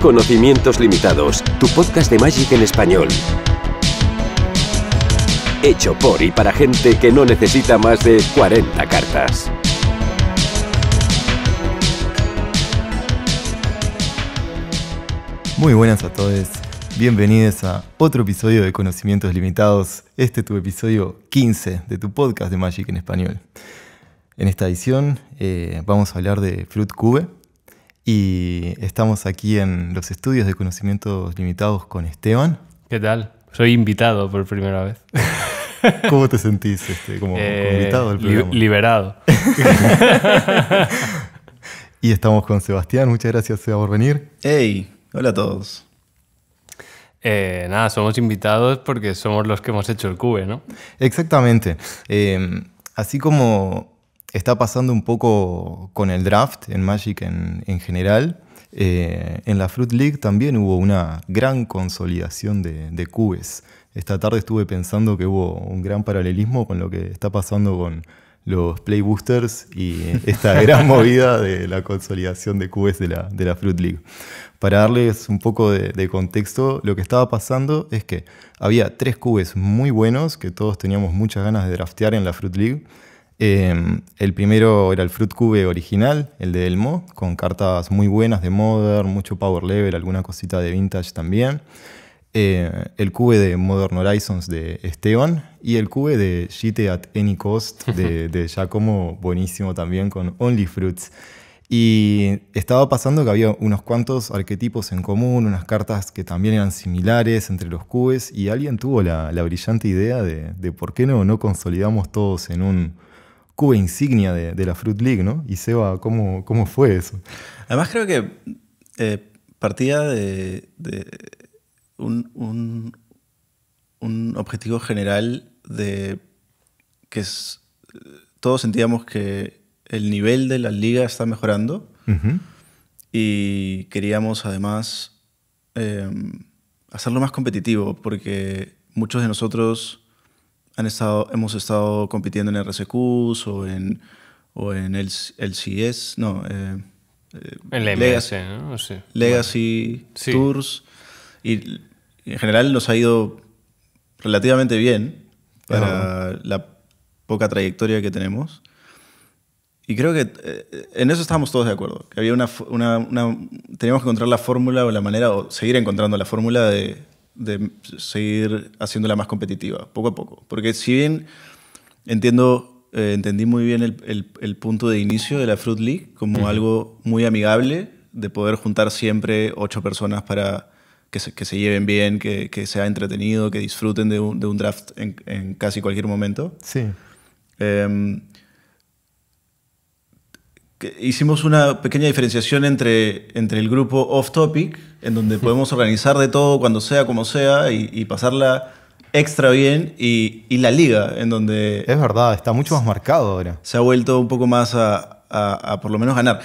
Conocimientos Limitados, tu podcast de Magic en español. Hecho por y para gente que no necesita más de 40 cartas. Muy buenas a todos. Bienvenidos a otro episodio de Conocimientos Limitados, este es tu episodio 15 de tu podcast de Magic en español. En esta edición eh, vamos a hablar de Fruit Cube, y estamos aquí en los estudios de conocimientos limitados con Esteban. ¿Qué tal? Soy invitado por primera vez. ¿Cómo te sentís este, como, invitado eh, al programa? liberado. y estamos con Sebastián. Muchas gracias, Seba, por venir. Hey, hola a todos. Eh, nada, somos invitados porque somos los que hemos hecho el cube, ¿no? Exactamente. Eh, así como está pasando un poco con el draft en Magic en, general. Eh, en la Fruit League también hubo una gran consolidación de, cubes. Esta tarde estuve pensando que hubo un gran paralelismo con lo que está pasando con los Play y esta gran movida de la consolidación de cubes de la, Fruit League. Para darles un poco de, contexto, lo que estaba pasando es que había tres cubes muy buenos que todos teníamos muchas ganas de draftear en la Fruit League Em, el primero era el Fruit Cube original, el de Elmo, con cartas muy buenas de Modern, mucho Power Level, alguna cosita de Vintage también. Eh, el cube de Modern Horizons de Esteban y el cube de GT at Any Cost de, Giacomo, buenísimo también, con Only Fruits. Y estaba pasando que había unos cuantos arquetipos en común, unas cartas que también eran similares entre los cubes, y alguien tuvo la, brillante idea de, por qué no consolidamos todos en un insignia de, la Fruit League, ¿no? Y Seba, ¿cómo, cómo fue eso? Además creo que eh, partía de, un, objetivo general de que todos sentíamos que el nivel de la liga está mejorando y queríamos además eh, hacerlo más competitivo porque muchos de nosotros hemos estado compitiendo en RSQs o en, o en el, el CS, e no, eh, eh Legacy, ¿no? Legacy Tours. Y en general nos ha ido relativamente bien para la poca trayectoria que tenemos. Y creo que eh, en eso estábamos todos de acuerdo. Que había una, teníamos que encontrar la fórmula o la manera, o seguir encontrando la fórmula de de seguir haciéndola más competitiva, poco a poco. Porque si bien entiendo, eh, entendí muy bien el, el, punto de inicio de la Fruit League como algo muy amigable, de poder juntar siempre ocho personas para que se, que se lleven bien, que, que, sea entretenido, que disfruten de un, de un draft en, en, casi cualquier momento. Sí. y em, hicimos una pequeña diferenciación entre, el grupo off topic, en donde podemos organizar de todo cuando sea, como sea, y, pasarla extra bien, y, la liga, en donde... Es verdad, está mucho más marcado ahora. Se ha vuelto un poco más a, por lo menos ganar.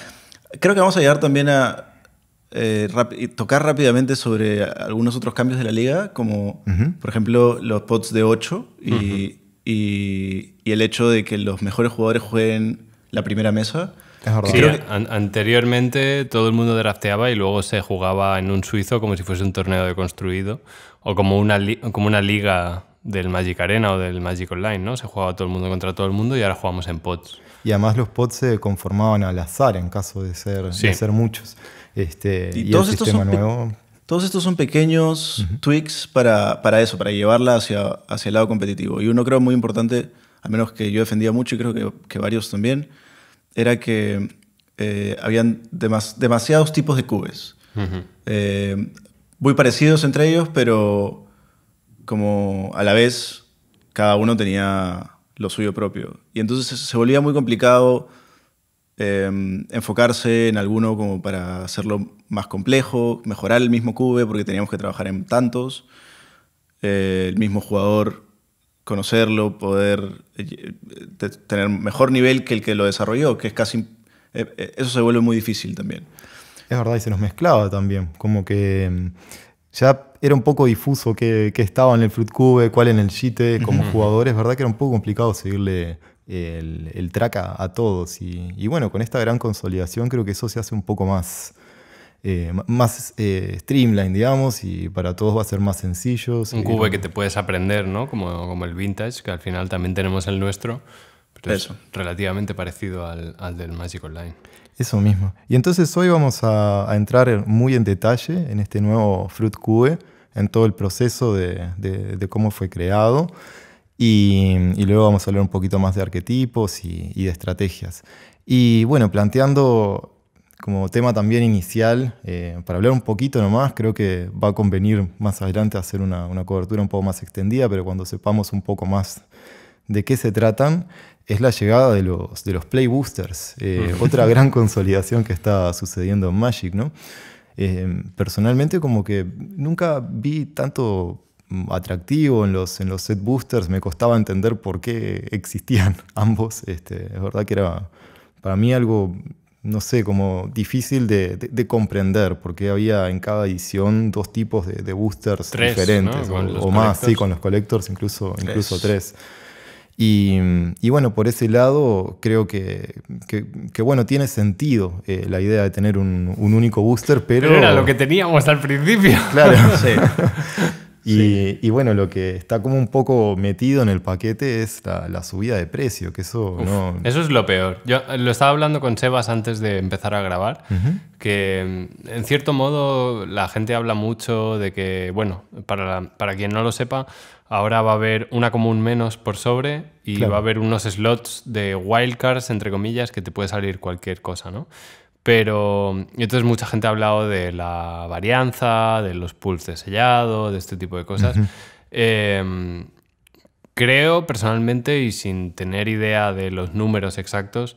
Creo que vamos a llegar también a eh, tocar rápidamente sobre algunos otros cambios de la liga, como por ejemplo los pots de 8 y el hecho de que los mejores jugadores jueguen la primera mesa anteriormente todo el mundo drafteaba y luego se jugaba en un suizo como si fuese un torneo de construido o como una, como una liga del Magic Arena o del Magic Online, ¿no? Se jugaba todo el mundo contra todo el mundo y ahora jugamos en pots. Y además los pots se conformaban al azar en caso de ser, ser muchos. Este, y, y todos estos nuevo... Todos estos son pequeños tweaks para, para, eso, para llevarla hacia, hacia el lado competitivo. Y uno creo muy importante, al menos que yo defendía mucho y creo que, que varios también, era que eh, habían demasiados tipos de cubes. Eh, muy parecidos entre ellos, pero como a la vez cada uno tenía lo suyo propio. Y entonces se volvía muy complicado em, enfocarse en alguno como para hacerlo más complejo, mejorar el mismo cube porque teníamos que trabajar en tantos. Eh, el mismo jugador conocerlo, poder eh, tener mejor nivel que el que lo desarrolló, que es casi... Eh, eh, eso se vuelve muy difícil también. Es verdad, y se nos mezclaba también, como que mm, ya era un poco difuso qué, estaba en el Fruit Cube, cuál en el chite, como jugadores, es verdad que era un poco complicado seguirle el, el track a, todos. y, bueno, con esta gran consolidación creo que eso se hace un poco más, eh, más eh, streamline, digamos, y para todos va a ser más sencillo. Un cube que te puedes aprender, ¿no? Como, como el vintage, que al final también tenemos el nuestro, pero Eso. es relativamente parecido al, del Magic Online. Eso mismo. Y entonces hoy vamos a, entrar muy en detalle en este nuevo Fruit Cube, en todo el proceso de, cómo fue creado. Y, luego vamos a hablar un poquito más de arquetipos y, y de estrategias. Y bueno, planteando como tema también inicial, eh, para hablar un poquito nomás, creo que va a convenir más adelante hacer una, cobertura un poco más extendida, pero cuando sepamos un poco más de qué se tratan, es la llegada de los, de los Play Boosters, eh, otra gran consolidación que está sucediendo en Magic, ¿no? Eh, personalmente como que nunca vi tanto mm, atractivo en los, en los set boosters, me costaba entender por qué existían ambos, este, es verdad que era para mí algo no sé, como difícil de, comprender, porque había en cada edición dos tipos de, boosters diferentes, o, más, sí, con los collectors, incluso tres. Incluso tres. Y, bueno, por ese lado creo que, que, bueno, tiene sentido eh, la idea de tener un, único booster, pero... pero... Era lo que teníamos al principio. Claro, sí. Y, bueno, lo que está como un poco metido en el paquete es la, subida de precio, que eso no... Eso es lo peor. Yo eh, lo estaba hablando con Sebas antes de empezar a grabar, que mm, en cierto modo la gente habla mucho de que, bueno, para, quien no lo sepa, ahora va a haber una común menos por sobre y va a haber unos slots de wildcards, entre comillas, que te puede salir cualquier cosa, ¿no? Pero entonces mucha gente ha hablado de la varianza, de los pools de sellado, de este tipo de cosas. Em, creo personalmente y sin tener idea de los números exactos,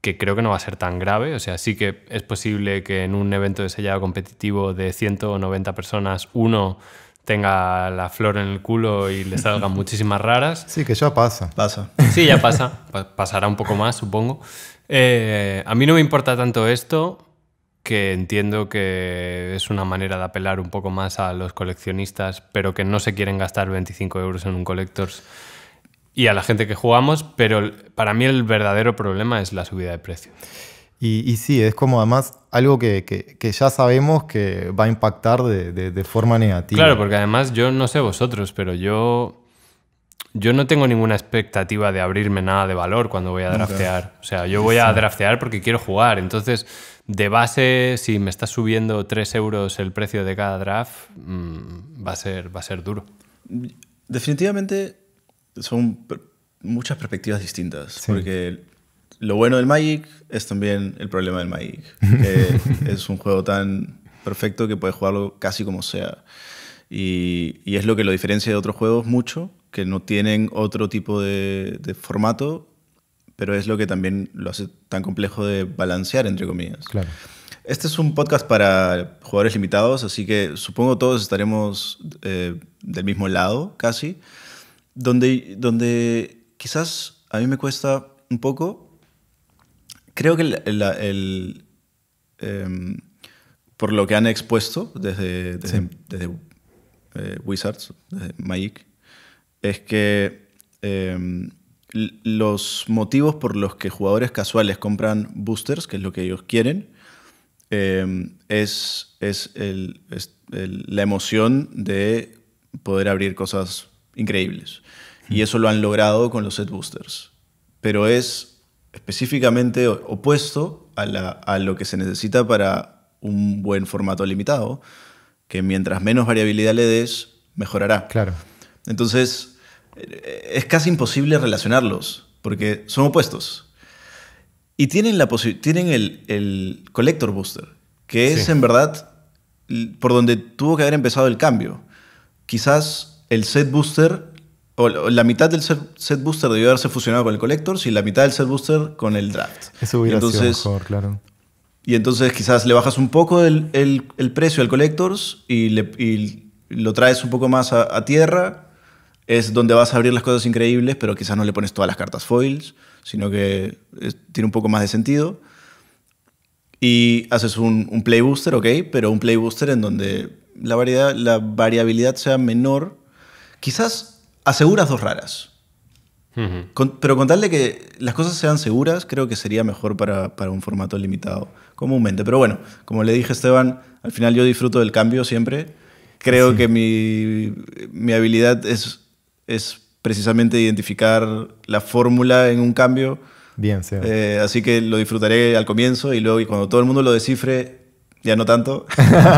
que creo que no va a ser tan grave. O sea, sí que es posible que en un evento de sellado competitivo de 190 personas, uno tenga la flor en el culo y le salgan muchísimas raras. Sí, que ya pasa. Pasa. Sí, ya pasa. pasará un poco más, supongo. Eh, a mí no me importa tanto esto, que entiendo que es una manera de apelar un poco más a los coleccionistas, pero que no se quieren gastar 25 euros en un Collectors y a la gente que jugamos, pero para mí el verdadero problema es la subida de precio. Y, sí, es como además algo que, ya sabemos que va a impactar de forma negativa. Claro, porque además yo no sé vosotros, pero yo yo no tengo ninguna expectativa de abrirme nada de valor cuando voy a draftear. O sea, yo voy a draftear porque quiero jugar. Entonces, de base, si me está subiendo 3 euros el precio de cada draft, mm, va, a ser, va a ser duro. Definitivamente son muchas perspectivas distintas. Porque lo bueno del Magic es también el problema del Magic. Que es un juego tan perfecto que puedes jugarlo casi como sea. y es lo que lo diferencia de otros juegos mucho que no tienen otro tipo de, formato, pero es lo que también lo hace tan complejo de balancear, entre comillas. Claro. Este es un podcast para jugadores limitados, así que supongo todos estaremos eh, del mismo lado, casi, donde, donde quizás a mí me cuesta un poco. Creo que el, em, por lo que han expuesto desde, eh, Wizards, desde Magic, es que em, los motivos por los que jugadores casuales compran boosters, que es lo que ellos quieren, em, es, es, la emoción de poder abrir cosas increíbles. Y eso lo han logrado con los set boosters. Pero es específicamente opuesto a, a lo que se necesita para un buen formato limitado, que mientras menos variabilidad le des, mejorará. Claro. Entonces, es casi imposible relacionarlos, porque son opuestos. Y tienen, la tienen el, el, Collector Booster, que es en verdad por donde tuvo que haber empezado el cambio. Quizás el Set Booster, o la mitad del Set Booster debió haberse fusionado con el Collector, y la mitad del Set Booster con el Draft. Eso hubiera sido mejor, claro. Y entonces quizás le bajas un poco el, precio al Collectors y, lo traes un poco más a tierra es donde vas a abrir las cosas increíbles, pero quizás no le pones todas las cartas foils, sino que tiene un poco más de sentido. Y haces un, play booster, ok, pero un play booster en donde la, variedad, la variabilidad sea menor. Quizás aseguras dos raras. pero con tal de que las cosas sean seguras, creo que sería mejor para, un formato limitado, comúnmente. Pero bueno, como le dije Esteban, al final yo disfruto del cambio siempre. Creo que mi, mi habilidad es es precisamente identificar la fórmula en un cambio. Bien, sí. Eh, así que lo disfrutaré al comienzo y luego y cuando todo el mundo lo descifre, ya no tanto.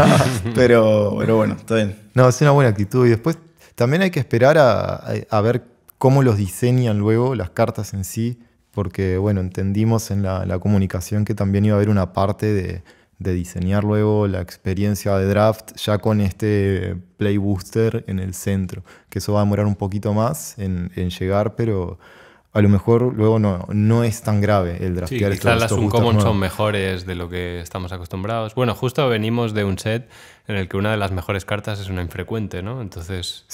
pero, pero, bueno, está bien. No, es una buena actitud. Y después también hay que esperar a, ver cómo los diseñan luego las cartas en sí, porque bueno, entendimos en la comunicación que también iba a haber una parte de de diseñar luego la experiencia de draft ya con este play booster en el centro, que eso va a demorar un poquito más en, llegar, pero a lo mejor luego no, no es tan grave el draft Sí, quizás las uncommon son mejores de lo que estamos acostumbrados. Bueno, justo venimos de un set en el que una de las mejores cartas es una infrecuente, ¿no? Entonces,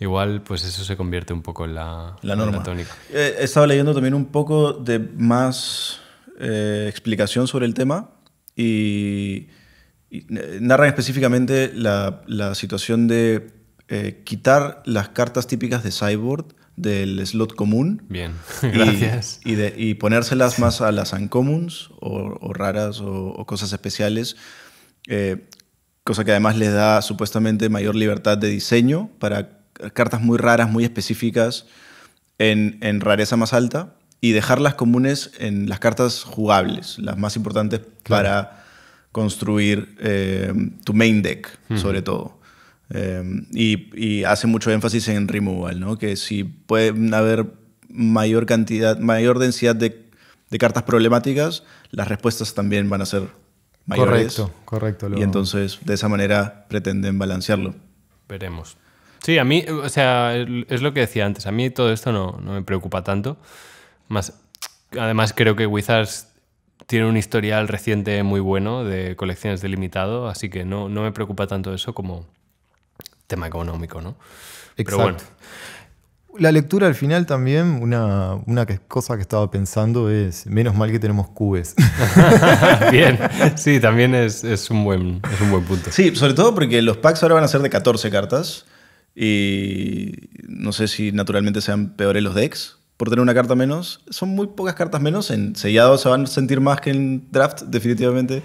igual, pues eso se convierte un poco en la, norma. tónica. Eh, estaba leyendo también un poco de más eh, explicación sobre el tema y, eh, narran específicamente la, situación de eh, quitar las cartas típicas de Cyborg del slot común. Bien, y, gracias. Y, de, ponérselas más a las uncommons o, raras o, cosas especiales, eh, cosa que además les da supuestamente mayor libertad de diseño para cartas muy raras, muy específicas, en rareza más alta y dejarlas comunes en las cartas jugables, las más importantes para construir eh, tu main deck, sobre todo. Eh, y, hace mucho énfasis en removal, que si puede haber mayor cantidad, mayor densidad de, cartas problemáticas, las respuestas también van a ser mayores. Correcto, correcto. Y entonces de esa manera pretenden balancearlo. Veremos. Sí, a mí, o sea, es lo que decía antes, a mí todo esto no, no me preocupa tanto además, creo que Wizards tiene un historial reciente muy bueno de colecciones de limitado, así que no, me preocupa tanto eso como tema económico, ¿no? Exacto. Pero bueno. La lectura al final también, una, cosa que estaba pensando es, menos mal que tenemos cubes. Bien, sí, también es, un buen, es un buen punto. Sí, sobre todo porque los packs ahora van a ser de 14 cartas y no sé si naturalmente sean peores los decks, por tener una carta menos. Son muy pocas cartas menos. En sellado se van a sentir más que en draft, definitivamente.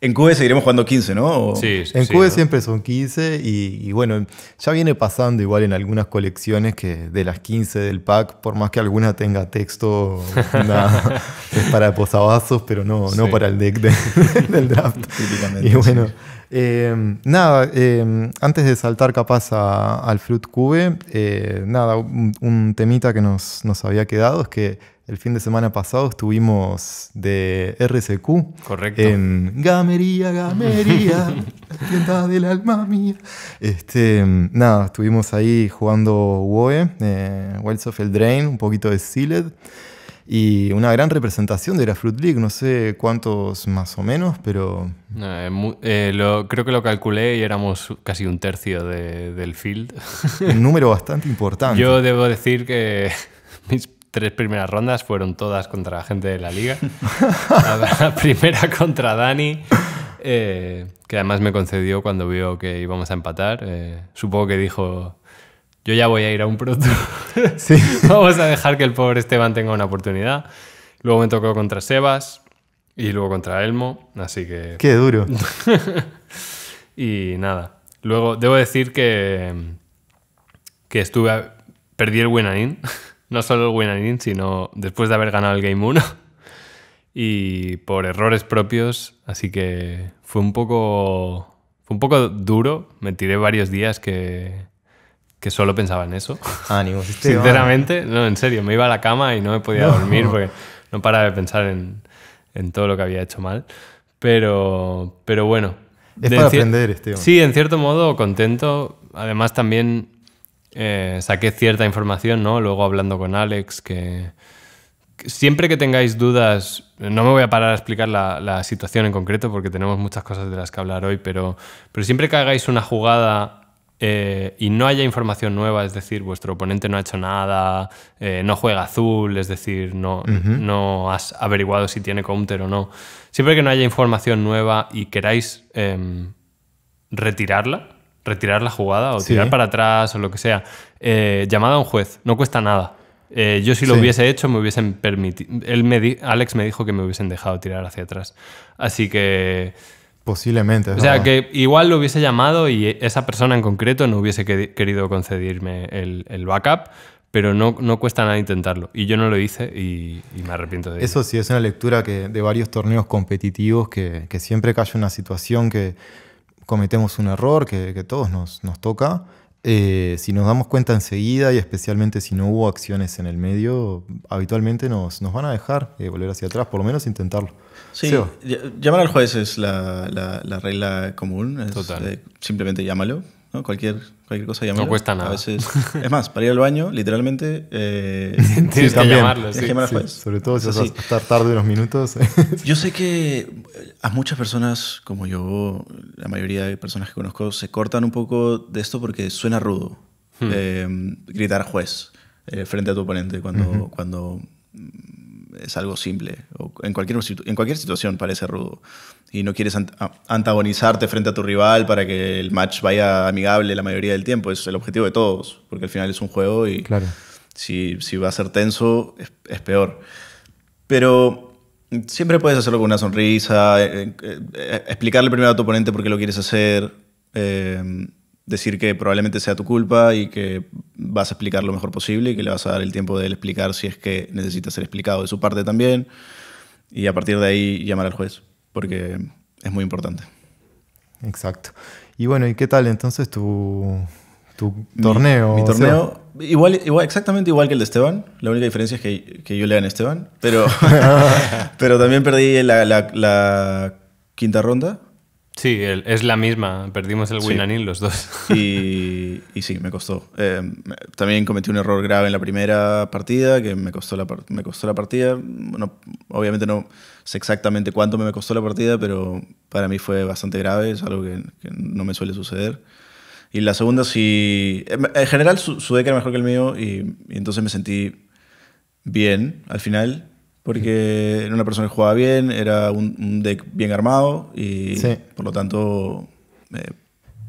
En cube seguiremos jugando 15, ¿no? en cube siempre son 15 y, bueno, ya viene pasando igual en algunas colecciones que de las 15 del pack, por más que alguna tenga texto, es para posabazos pero no, no para el deck del draft. Y bueno, Em, nada, em, antes de saltar capaz al Fruit Cube, eh, nada, un, temita que nos, había quedado es que el fin de semana pasado estuvimos de RCQ. Correcto. En Gamería, Gamería, tienda del alma mía. Este, em, nada, estuvimos ahí jugando WoE, eh, Wells of Drain, un poquito de Sealed y una gran representación de la Fruit League, no sé cuántos más o menos, pero... Eh, eh, creo que lo calculé y éramos casi un tercio de, del field. Un número bastante importante. Yo debo decir que mis tres primeras rondas fueron todas contra la gente de la liga. la, primera contra Dani, eh, que además me concedió cuando vio que íbamos a empatar. supongo que dijo yo ya voy a ir a un Pro Sí. Vamos a dejar que el pobre Esteban tenga una oportunidad. Luego me tocó contra Sebas y luego contra Elmo, así que... Qué duro. y nada. Luego, debo decir que, que estuve... Perdí el Winanin. no solo el Winanin, sino después de haber ganado el Game 1. y por errores propios, así que fue un poco... Fue un poco duro. Me tiré varios días que que solo pensaba en eso. Sinceramente, no, en serio, me iba a la cama y no me podía dormir no. porque no paraba de pensar en, en, todo lo que había hecho mal. Pero, pero bueno. Es para aprender, este Sí, en cierto modo, contento. Además, también eh, saqué cierta información, ¿no? Luego hablando con Alex, que, que siempre que tengáis dudas, no me voy a parar a explicar la, la situación en concreto porque tenemos muchas cosas de las que hablar hoy, pero, pero siempre que hagáis una jugada eh, y no haya información nueva, es decir, vuestro oponente no ha hecho nada, eh, no juega azul, es decir, no, no has averiguado si tiene counter o no. Siempre que no haya información nueva y queráis em, retirarla, retirar la jugada o tirar para atrás o lo que sea, eh, llamada a un juez, no cuesta nada. yo si lo hubiese hecho me hubiesen permitido, Alex me dijo que me hubiesen dejado tirar hacia atrás. Así que Posiblemente. O sea, que igual lo hubiese llamado y esa persona en concreto no hubiese querido concedirme el, el backup, pero no, no, cuesta nada intentarlo. Y yo no lo hice y, me arrepiento de ello. Eso sí, es una lectura que, de varios torneos competitivos que, que siempre cae una situación que cometemos un error, que, que todos nos, nos toca eh, si nos damos cuenta enseguida y especialmente si no hubo acciones en el medio, habitualmente nos, van a dejar eh, volver hacia atrás, por lo menos intentarlo. Sí, llamar al juez es la, regla común. Total. Eh, simplemente llámalo. Cualquier, cualquier cosa llamar. No cuesta nada. es más, para ir al baño, literalmente. Eh, tienes que también. Sobre todo si vas a estar tarde unos minutos. yo sé que eh, a muchas personas, como yo, la mayoría de personas que conozco, se cortan un poco de esto porque suena rudo. Hmm. Eh, gritar juez frente a tu oponente cuando, cuando es algo simple. O en, cualquier, en cualquier situación parece rudo. Y no quieres antagonizarte frente a tu rival para que el match vaya amigable la mayoría del tiempo. Es el objetivo de todos, porque al final es un juego y claro. si, va a ser tenso es, peor. Pero siempre puedes hacerlo con una sonrisa, eh, eh, eh, explicarle primero a tu oponente por qué lo quieres hacer. Eh, decir que probablemente sea tu culpa y que vas a explicar lo mejor posible y que le vas a dar el tiempo de él explicar si es que necesita ser explicado de su parte también. Y a partir de ahí llamar al juez, porque es muy importante. Exacto. Y bueno, ¿y qué tal entonces tu, tu torneo? Mi, torneo, igual, igual, exactamente igual que el de Esteban. La única diferencia es que, que yo le gané a Esteban, pero, pero también perdí la quinta ronda Sí, es la misma. Perdimos el Winanin los dos. Y, sí, me costó. Eh, también cometí un error grave en la primera partida, que me costó la, me costó la partida. obviamente no sé exactamente cuánto me costó la partida, pero para mí fue bastante grave. Es algo que, no me suele suceder. Y la segunda sí... En general su, su era mejor que el mío y entonces me sentí bien al final porque era una persona que jugaba bien, era un, deck bien armado y por lo tanto, eh,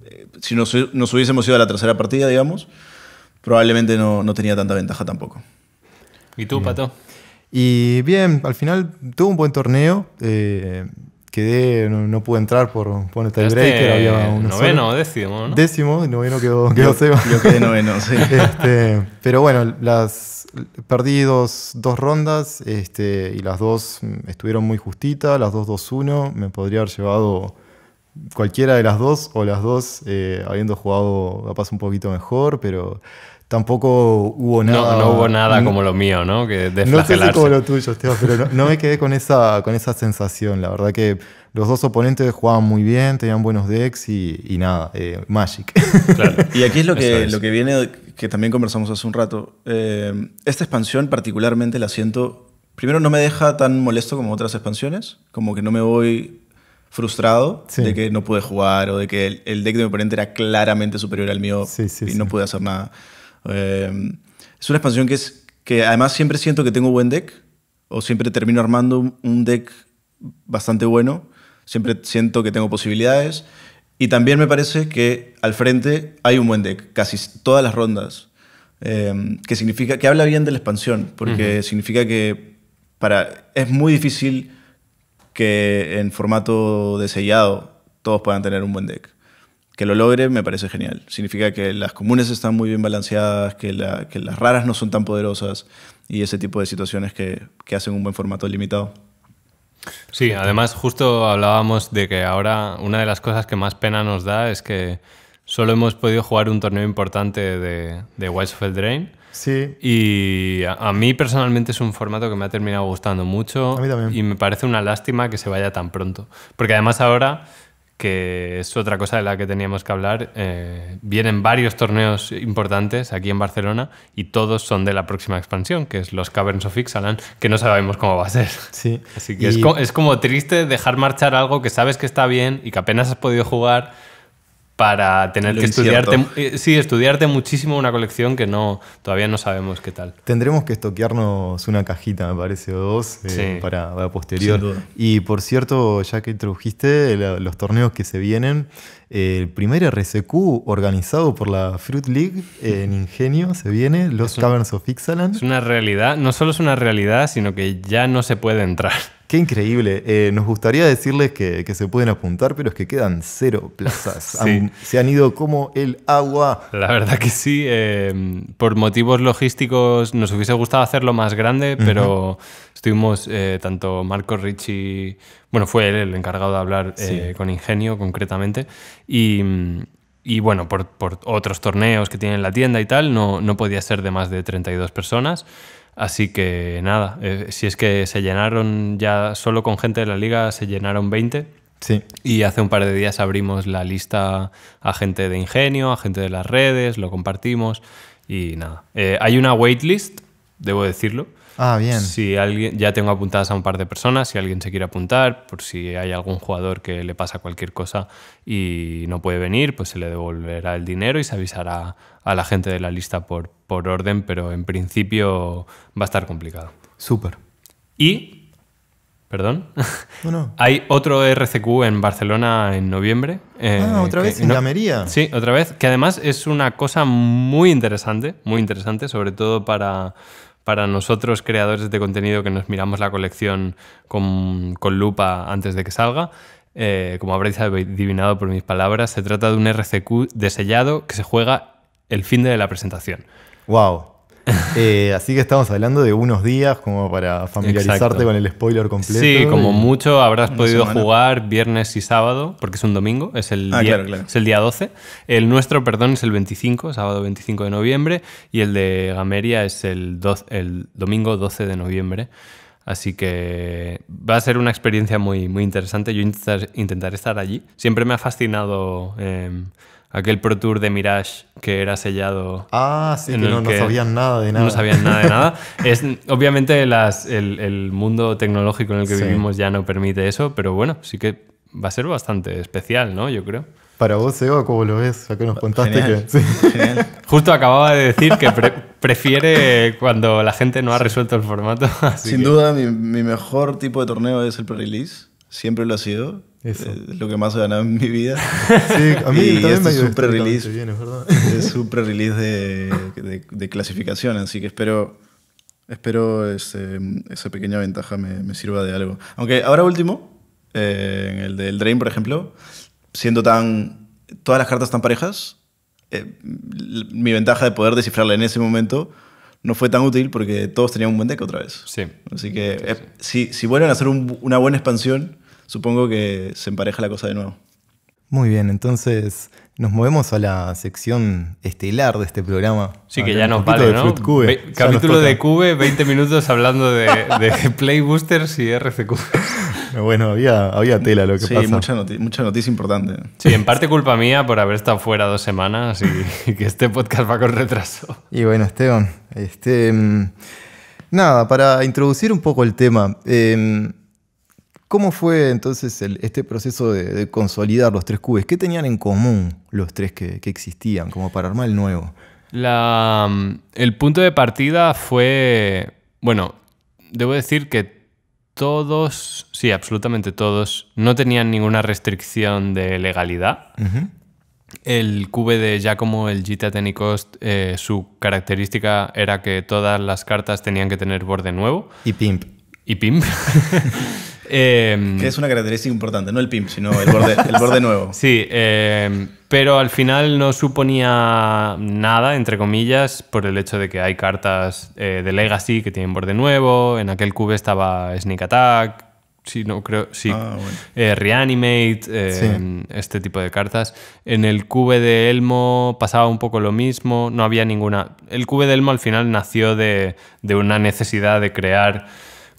eh, si nos, nos, hubiésemos ido a la tercera partida, digamos, probablemente no, no tenía tanta ventaja tampoco. ¿Y tú, Pato? Y bien, al final tuvo un buen torneo. Eh, quedé, no, pude entrar por, por el tiebreaker. había un noveno, décimo, ¿no? Décimo, noveno quedó, quedó yo, Yo quedé noveno, sí. Este, pero bueno, las, perdí dos, rondas este, y las dos estuvieron muy justitas, las dos 2-1. Me podría haber llevado cualquiera de las dos o las dos eh, habiendo jugado capaz un poquito mejor, pero tampoco hubo nada. No, no hubo nada como lo mío, ¿no? Que no sé si como lo tuyo, pero no, me quedé con esa, con esa sensación. La verdad que los dos oponentes jugaban muy bien, tenían buenos decks y, y nada, eh, Magic. Claro. y aquí es lo que, lo que viene, que también conversamos hace un rato. Eh, esta expansión, particularmente, la siento. Primero, no me deja tan molesto como otras expansiones, como que no me voy frustrado de que no pude jugar o de que el, deck de mi oponente era claramente superior al mío y no pude hacer nada. Em, es una expansión que, es, que además siempre siento que tengo buen deck, o siempre termino armando un deck bastante bueno, siempre siento que tengo posibilidades, y también me parece que al frente hay un buen deck, casi todas las rondas, em, que, significa, que habla bien de la expansión, porque significa que para, es muy difícil que en formato de sellado todos puedan tener un buen deck que lo logre me parece genial. Significa que las comunes están muy bien balanceadas, que, las raras no son tan poderosas y ese tipo de situaciones que, hacen un buen formato limitado. Sí, además justo hablábamos de que ahora una de las cosas que más pena nos da es que solo hemos podido jugar un torneo importante de, white of of Sí. Y a, a, mí personalmente es un formato que me ha terminado gustando mucho. A mí también. Y me parece una lástima que se vaya tan pronto. Porque además ahora que es otra cosa de la que teníamos que hablar. Eh, vienen varios torneos importantes aquí en Barcelona y todos son de la próxima expansión, que es los Caverns of Ixalan, que no sabemos cómo va a ser. Sí. Así que es, es como triste dejar marchar algo que sabes que está bien y que apenas has podido jugar para tener que eh, estudiarte, muchísimo una colección que no todavía no sabemos qué tal. Tendremos que estoquearnos una cajita, me parece, o dos, eh, para, posterior. Y por cierto, ya que introdujiste los torneos que se vienen, eh, el primer RCQ organizado por la Fruit League en Ingenio se viene, los Caverns of Ixalan. Es una realidad, no solo es una realidad, sino que ya no se puede entrar increíble. Eh, nos gustaría decirles que, se pueden apuntar, pero es que quedan cero plazas. se han ido como el agua. La verdad que sí. Eh, por motivos logísticos nos hubiese gustado hacerlo más grande, pero estuvimos eh, tanto Marco Ricci, bueno, fue él el encargado de hablar con Ingenio concretamente, y, bueno, por, otros torneos que tiene en la tienda y tal, no, no podía ser de más de 32 personas. Así que nada, eh, si es que se llenaron ya solo con gente de la liga, se llenaron 20. Sí. Y hace un par de días abrimos la lista a gente de ingenio, a gente de las redes, lo compartimos y nada. Eh, hay una waitlist, debo decirlo, Ah, bien. Si alguien, ya tengo apuntadas a un par de personas, si alguien se quiere apuntar, por si hay algún jugador que le pasa cualquier cosa y no puede venir, pues se le devolverá el dinero y se avisará a la gente de la lista por, por orden, pero en principio va a estar complicado. Súper. Y, perdón, hay otro RCQ en Barcelona en noviembre. Eh, ah, otra vez en la Sí, otra vez, que además es una cosa muy interesante, muy interesante, sobre todo para para nosotros creadores de contenido que nos miramos la colección con, lupa antes de que salga. Eh, como habréis adivinado por mis palabras, se trata de un RCQ de sellado que se juega el fin de la presentación. ¡Wow! Eh, así que estamos hablando de unos días como para familiarizarte con el spoiler completo. Sí, como mucho habrás podido jugar viernes y sábado, porque es un domingo, es el, ah, día, es el día 12. El nuestro, perdón, es el 25, sábado 25 de noviembre, y el de Gameria es el, el domingo 12 de noviembre. Así que va a ser una experiencia muy, muy interesante. Yo intentaré estar allí. Siempre me ha fascinado... Em, aquel Pro Tour de Mirage que era sellado. Ah, sí, que no, sabían nada de nada. No sabían nada de nada. Es, obviamente el, mundo tecnológico en el que vivimos ya no permite eso, pero bueno, sí que va a ser bastante especial, ¿no? Yo creo. Para vos, Eva, ¿cómo lo ves? ¿A que nos contaste que. Sí. Justo acababa de decir que prefiere cuando la gente no ha resuelto el formato. Sin duda, mi, mi mejor tipo de torneo es el pre-release. Siempre lo ha sido eh, lo que más he ganado en mi vida. Sí, a mí y también este me es un pre-release. Es un de, de, clasificación, así que espero, espero ese, esa pequeña ventaja me, me, sirva de algo. Aunque ahora último, eh, en el del Drain, por ejemplo, siendo tan. todas las cartas tan parejas, eh, mi ventaja de poder descifrarla en ese momento no fue tan útil porque todos tenían un buen deck otra vez. Sí. Así que Si, si vuelven a hacer una buena expansión supongo que se empareja la cosa de nuevo. Muy bien, entonces nos movemos a la sección estelar de este programa. Sí, ah, que ya nos vale, ¿no? Capítulo de Cube, 20 minutos hablando de, de Playboosters y RFQ. Bueno, había, tela lo que pasa. Sí, mucha, mucha, noticia importante. Sí, en parte culpa mía por haber estado fuera dos semanas y, que este podcast va con retraso. Y bueno, Esteban, este, mm, nada, para introducir un poco el tema... Em, ¿Cómo fue entonces este proceso de, consolidar los tres cubes? ¿Qué tenían en común los tres que, existían como para armar el nuevo? La, mm, el punto de partida fue, bueno, debo decir que todos, sí, absolutamente todos, no tenían ninguna restricción de legalidad. El cube de Giacomo, el Gita Tenicost, eh, su característica era que todas las cartas tenían que tener borde nuevo. Y pimp. Y pimp. Em, que es una característica importante, no el pimp, sino el borde, el borde nuevo. Sí, em, pero al final no suponía nada, entre comillas, por el hecho de que hay cartas eh, de Legacy que tienen borde nuevo, en aquel cube estaba Sneak Attack, si no creo, sí, ah, eh, Reanimate, em, este tipo de cartas. En el cube de Elmo pasaba un poco lo mismo, no había ninguna... El cube de Elmo al final nació de, de una necesidad de crear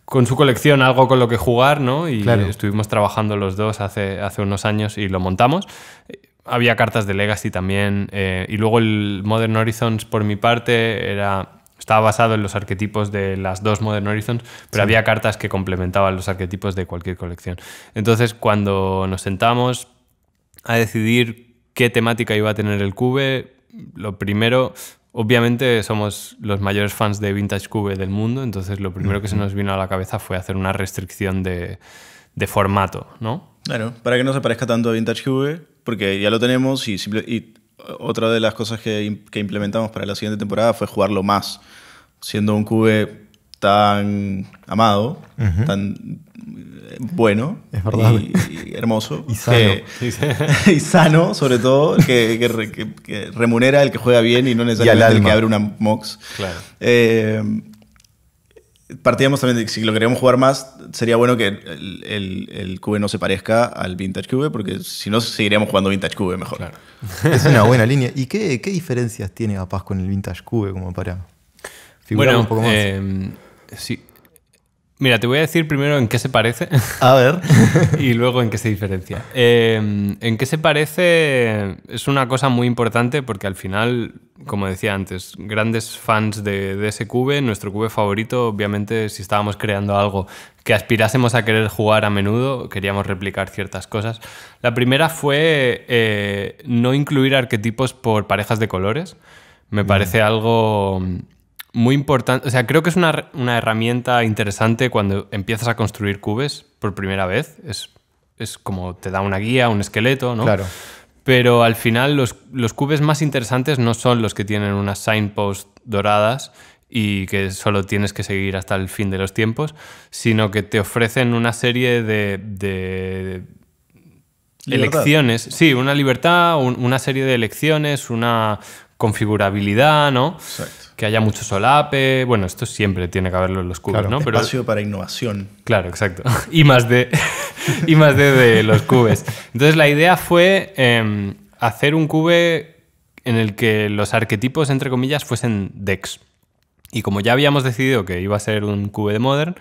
con su colección algo con lo que jugar, ¿no? Y estuvimos trabajando los dos hace, hace unos años y lo montamos. Eh, había cartas de Legacy también. Eh, y luego el Modern Horizons, por mi parte, era estaba basado en los arquetipos de las dos Modern Horizons, pero había cartas que complementaban los arquetipos de cualquier colección. Entonces, cuando nos sentamos a decidir qué temática iba a tener el cube, lo primero Obviamente somos los mayores fans de Vintage Cube del mundo, entonces lo primero que se nos vino a la cabeza fue hacer una restricción de, formato, ¿no? Claro, para que no se parezca tanto a Vintage Cube, porque ya lo tenemos y, y otra de las cosas que, que implementamos para la siguiente temporada fue jugarlo más, siendo un cube tan amado, tan eh, bueno Y, hermoso y sano, sobre todo, que, remunera el que juega bien y no necesariamente el que abre una mox. Claro. Eh, partíamos también de que si lo queríamos jugar más, sería bueno que el, el, Cube no se parezca al Vintage Cube, porque si no, seguiríamos jugando Vintage Cube mejor. Es una buena línea. ¿Y qué, diferencias tiene Paz con el Vintage Cube como para figurar un poco más? Em, Sí. Mira, te voy a decir primero en qué se parece. A ver. y luego en qué se diferencia. Em, en qué se parece es una cosa muy importante porque al final, como decía antes, grandes fans de, ese cube, nuestro cube favorito, obviamente, si estábamos creando algo que aspirásemos a querer jugar a menudo, queríamos replicar ciertas cosas. La primera fue eh, no incluir arquetipos por parejas de colores. Me mm. parece algo muy importante. O sea, creo que es una, herramienta interesante cuando empiezas a construir cubes por primera vez. Es, es como te da una guía, un esqueleto, ¿no? Claro. Pero al final los, los cubes más interesantes no son los que tienen unas signposts doradas y que solo tienes que seguir hasta el fin de los tiempos, sino que te ofrecen una serie de, elecciones, sí, una libertad, una serie de elecciones, una, configurabilidad, ¿no? Que haya mucho solape. Bueno, esto siempre tiene que haberlo en los cubes, ¿no? Pero, espacio para innovación. Claro, exacto. y más de, y más de, los cubes. Entonces la idea fue em, hacer un cube en el que los arquetipos, entre comillas, fuesen Dex. Y como ya habíamos decidido que iba a ser un cube de Modern,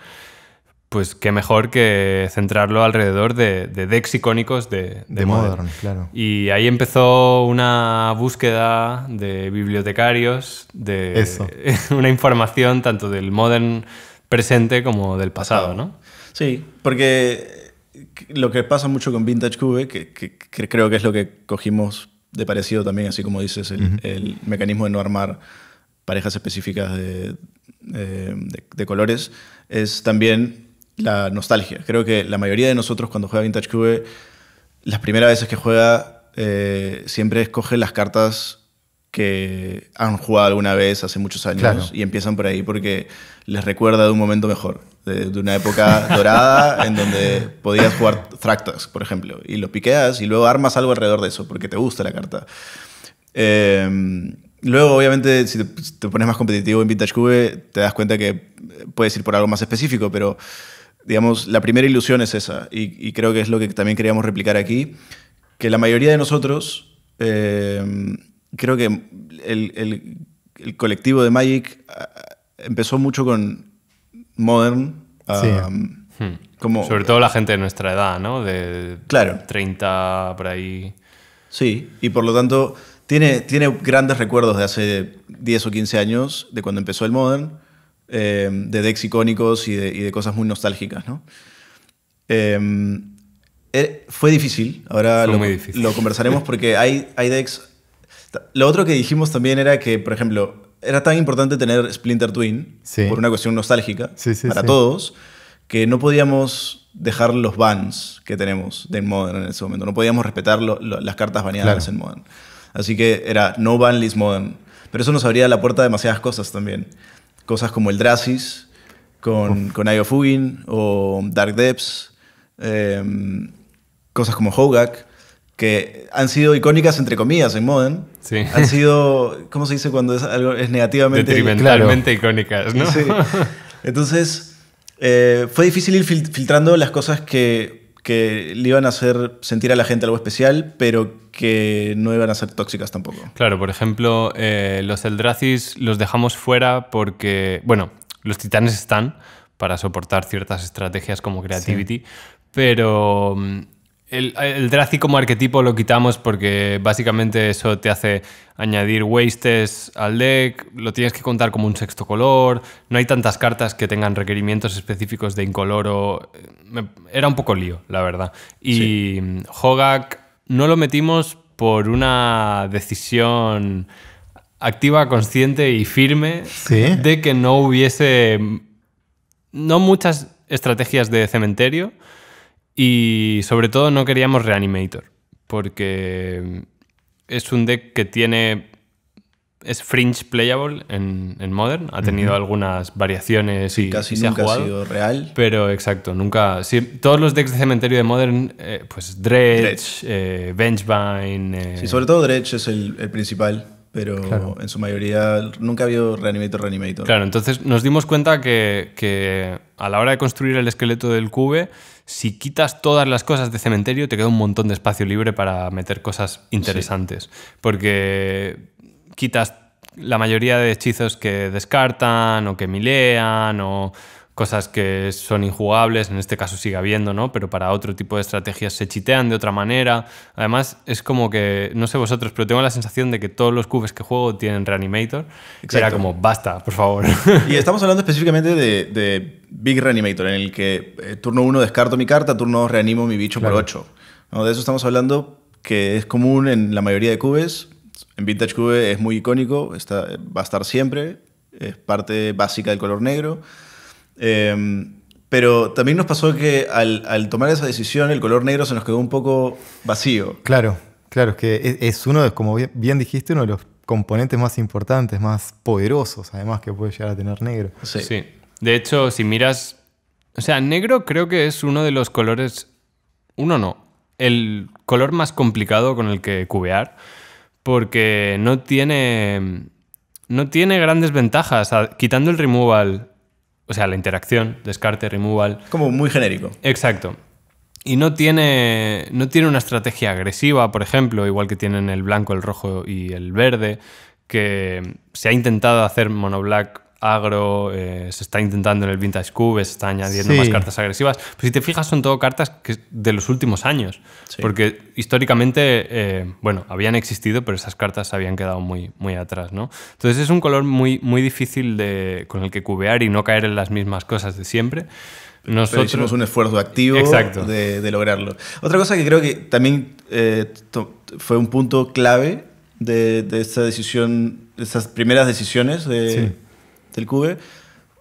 pues qué mejor que centrarlo alrededor de, de decks icónicos de, de, Modern. Claro. Y ahí empezó una búsqueda de bibliotecarios, de una información tanto del Modern presente como del pasado, ¿no? Sí, porque lo que pasa mucho con Vintage Cube, que, creo que es lo que cogimos de parecido también, así como dices, el mecanismo de no armar parejas específicas de, colores, es también la nostalgia. Creo que la mayoría de nosotros cuando juega Vintage Cube, las primeras veces que juega, eh, siempre escoge las cartas que han jugado alguna vez hace muchos años y empiezan por ahí porque les recuerda de un momento mejor, de, una época dorada en donde podías jugar fractas por ejemplo, y lo piqueas y luego armas algo alrededor de eso porque te gusta la carta. Em, luego, obviamente, si te, pones más competitivo en Vintage Cube, te das cuenta que puedes ir por algo más específico, pero digamos, la primera ilusión es esa, y, creo que es lo que también queríamos replicar aquí, que la mayoría de nosotros, eh, creo que el, colectivo de Magic ah, empezó mucho con Modern. Ah, hmm. como, Sobre todo la gente de nuestra edad, ¿no? De claro. 30 por ahí. Sí, y por lo tanto tiene, tiene grandes recuerdos de hace 10 o 15 años, de cuando empezó el Modern. Eh, de decks icónicos y de, cosas muy nostálgicas, ¿no? Eh, eh, fue difícil, ahora lo, conversaremos porque hay, hay decks... Lo otro que dijimos también era que, por ejemplo, era tan importante tener Splinter Twin por una cuestión nostálgica para todos que no podíamos dejar los bans que tenemos de Modern en ese momento. No podíamos respetar las cartas baneadas en Modern. Así que era no ban list Modern. Pero eso nos abría la puerta a demasiadas cosas también cosas como el Dracis con, con Io o Dark Depths, em, cosas como Hogak, que han sido icónicas entre comillas en Modern. Han sido, ¿cómo se dice cuando es algo es negativamente Detrimentalmente icónicas, Entonces, eh, fue difícil ir filtrando las cosas que, que le iban a hacer sentir a la gente algo especial, pero que no iban a ser tóxicas tampoco. Claro, por ejemplo, eh, los Eldracis los dejamos fuera porque, bueno, los titanes están para soportar ciertas estrategias como Creativity, pero mm, el, el como arquetipo lo quitamos porque básicamente eso te hace añadir wastes al deck, lo tienes que contar como un sexto color, no hay tantas cartas que tengan requerimientos específicos de incoloro. Eh, era un poco lío, la verdad. Y Hogak no lo metimos por una decisión activa, consciente y firme de que no hubiese no muchas estrategias de cementerio y sobre todo no queríamos Reanimator porque es un deck que tiene es fringe playable en, Modern. Ha tenido algunas variaciones y casi se nunca ha, jugado, sido real. Pero exacto, nunca. Sí, todos los decks de cementerio de Modern, eh, pues Dredge, eh, Benchbine. Eh, sí, sobre todo Dredge es el, principal. Pero en su mayoría nunca ha habido Reanimator, Reanimator. Claro, entonces nos dimos cuenta que, a la hora de construir el esqueleto del cube, si quitas todas las cosas de cementerio, te queda un montón de espacio libre para meter cosas interesantes. Porque quitas la mayoría de hechizos que descartan o que milean o cosas que son injugables, en este caso sigue habiendo, ¿no? Pero para otro tipo de estrategias se chitean de otra manera. Además, es como que, no sé vosotros, pero tengo la sensación de que todos los cubes que juego tienen Reanimator. Era como, basta, por favor. Y estamos hablando específicamente de, Big Reanimator, en el que eh, turno 1 descarto mi carta, turno 2 reanimo mi bicho por 8. De eso estamos hablando que es común en la mayoría de cubes, en Vintage Cube es muy icónico, está, va a estar siempre, es parte básica del color negro. Em, pero también nos pasó que al, tomar esa decisión el color negro se nos quedó un poco vacío. Claro, claro, es que e, es, uno, de, como bien, bien, dijiste, uno de los componentes más importantes, más poderosos además que puede llegar a tener negro. Sí. sí. De hecho, si miras, o sea, negro creo que es uno de los colores, uno no, el color más complicado con el que cubear porque no tiene, no tiene grandes ventajas, quitando el removal, o sea, la interacción, descarte, removal. Como muy genérico. Exacto. Y no tiene, no tiene una estrategia agresiva, por ejemplo, igual que tienen el blanco, el rojo y el verde, que se ha intentado hacer monoblack agro, eh, se está intentando en el Vintage Cube, se están añadiendo más cartas agresivas. Pero si te fijas, son todo cartas que de los últimos años. Porque históricamente, eh, bueno, habían existido, pero esas cartas habían quedado muy, muy atrás, ¿no? Entonces es un color muy, muy difícil de, con el que cubear y no caer en las mismas cosas de siempre. Nosotros pero hicimos un esfuerzo activo de, de, lograrlo. Otra cosa que creo que también eh, fue un punto clave de, de esta decisión, esas primeras decisiones de, del cube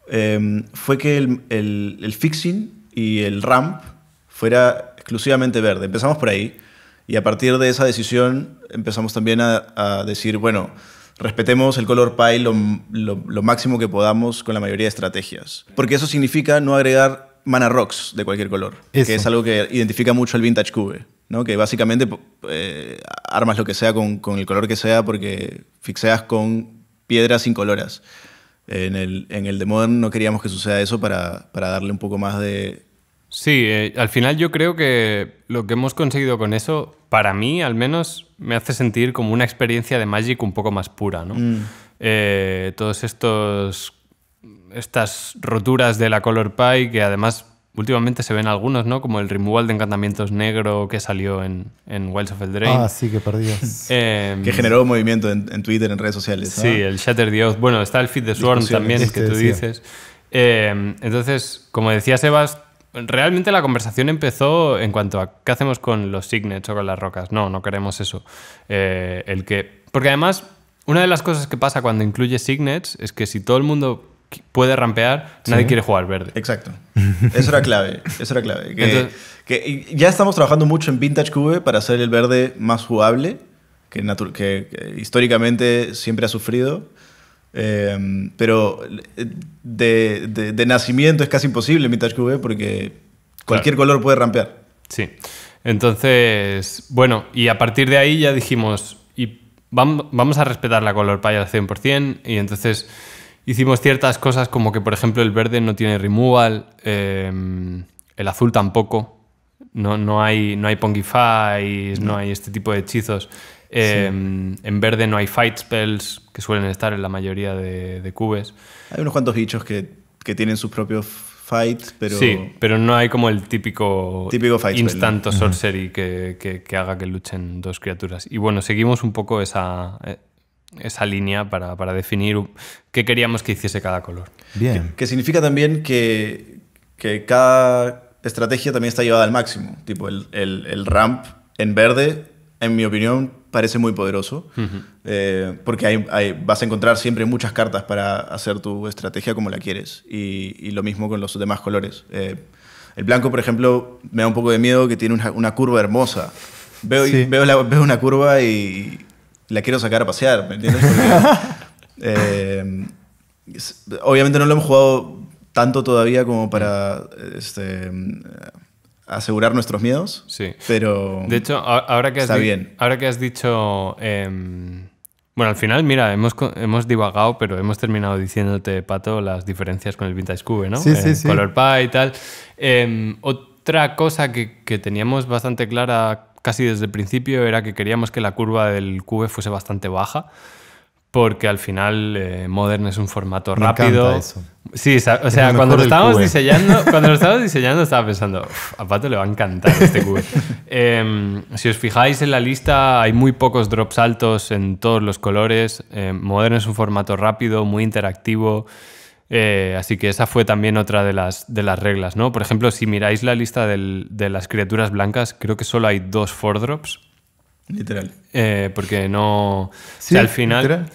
em, fue que el, el, fixing y el ramp fuera exclusivamente verde. Empezamos por ahí y a partir de esa decisión empezamos también a, decir, bueno, respetemos el color pie lo, lo, máximo que podamos con la mayoría de estrategias. Porque eso significa no agregar mana rocks de cualquier color, que es algo que identifica mucho el vintage cube, ¿no? que básicamente eh, armas lo que sea con, con, el color que sea porque fixeas con piedras incoloras. En el, en el The Modern no queríamos que suceda eso para, darle un poco más de... Sí, eh, al final yo creo que lo que hemos conseguido con eso, para mí al menos, me hace sentir como una experiencia de Magic un poco más pura, ¿no? Mm. Eh, todos estos estas roturas de la Color Pie que además últimamente se ven algunos, ¿no? Como el removal de encantamientos negro que salió en, en Wilds of Eldraine. Ah, sí, que perdí. Em, que generó un movimiento en, Twitter, en redes sociales. Sí, el Shatter Dios. Bueno, está el feed de Swarm también, este, que tú dices. Em, entonces, como decía Sebas, realmente la conversación empezó en cuanto a qué hacemos con los signets o con las rocas. No, no queremos eso. Eh, el que... Porque además, una de las cosas que pasa cuando incluye signets es que si todo el mundo puede rampear, nadie quiere jugar verde. Exacto. Eso era clave. Eso era clave. Que, ya estamos trabajando mucho en Vintage Cube para hacer el verde más jugable, que, que, que históricamente siempre ha sufrido. Em, pero eh, de, de, nacimiento es casi imposible en Vintage Cube porque cualquier color puede rampear. Sí. Entonces, bueno, y a partir de ahí ya dijimos, y vamos a respetar la color paya al 100%, y entonces Hicimos ciertas cosas como que, por ejemplo, el verde no tiene removal, em, el azul tampoco, no, no hay, no hay no. hay este tipo de hechizos. Em, en verde no hay fight spells, que suelen estar en la mayoría de, cubes. Hay unos cuantos bichos que, que tienen sus propios fights, pero. Sí, pero no hay como el típico. Típico Instant sorcery que, que, que, haga que luchen dos criaturas. Y bueno, seguimos un poco esa, eh, esa línea para, definir qué queríamos que hiciese cada color. Bien. Que, significa también que, cada estrategia también está llevada al máximo. Tipo, el, ramp en verde, en mi opinión, parece muy poderoso, eh, porque vas a encontrar siempre muchas cartas para hacer tu estrategia como la quieres, y, lo mismo con los demás colores. Eh, el blanco, por ejemplo, me da un poco de miedo que tiene una, curva hermosa. Veo, veo, una curva y, la quiero sacar a pasear, ¿me entiendes? Eh, obviamente no lo hemos jugado tanto todavía como para este, asegurar nuestros miedos. Sí. Pero. De hecho, ahora que has, está bien. Ahora que has dicho. Em, bueno, al final, mira, hemos, hemos divagado, pero hemos terminado diciéndote, Pato, las diferencias con el Vintage Cube, ¿no? Sí, sí, eh, Color Pie y tal. Em, otra cosa que, que teníamos bastante clara casi desde el principio era que queríamos que la curva del cube fuese bastante baja, porque al final eh, Modern es un formato rápido. Sí, o sea, cuando, lo estábamos diseñando, cuando lo diseñando estaba pensando, a Pato le va a encantar este cube. Em, si os fijáis en la lista hay muy pocos drops altos en todos los colores. Em, Modern es un formato rápido, muy interactivo. Eh, así que esa fue también otra de las, reglas, ¿no? Por ejemplo, si miráis la lista de las criaturas blancas, creo que solo hay dos fordrops, drops. Literal. Eh, porque no. al final.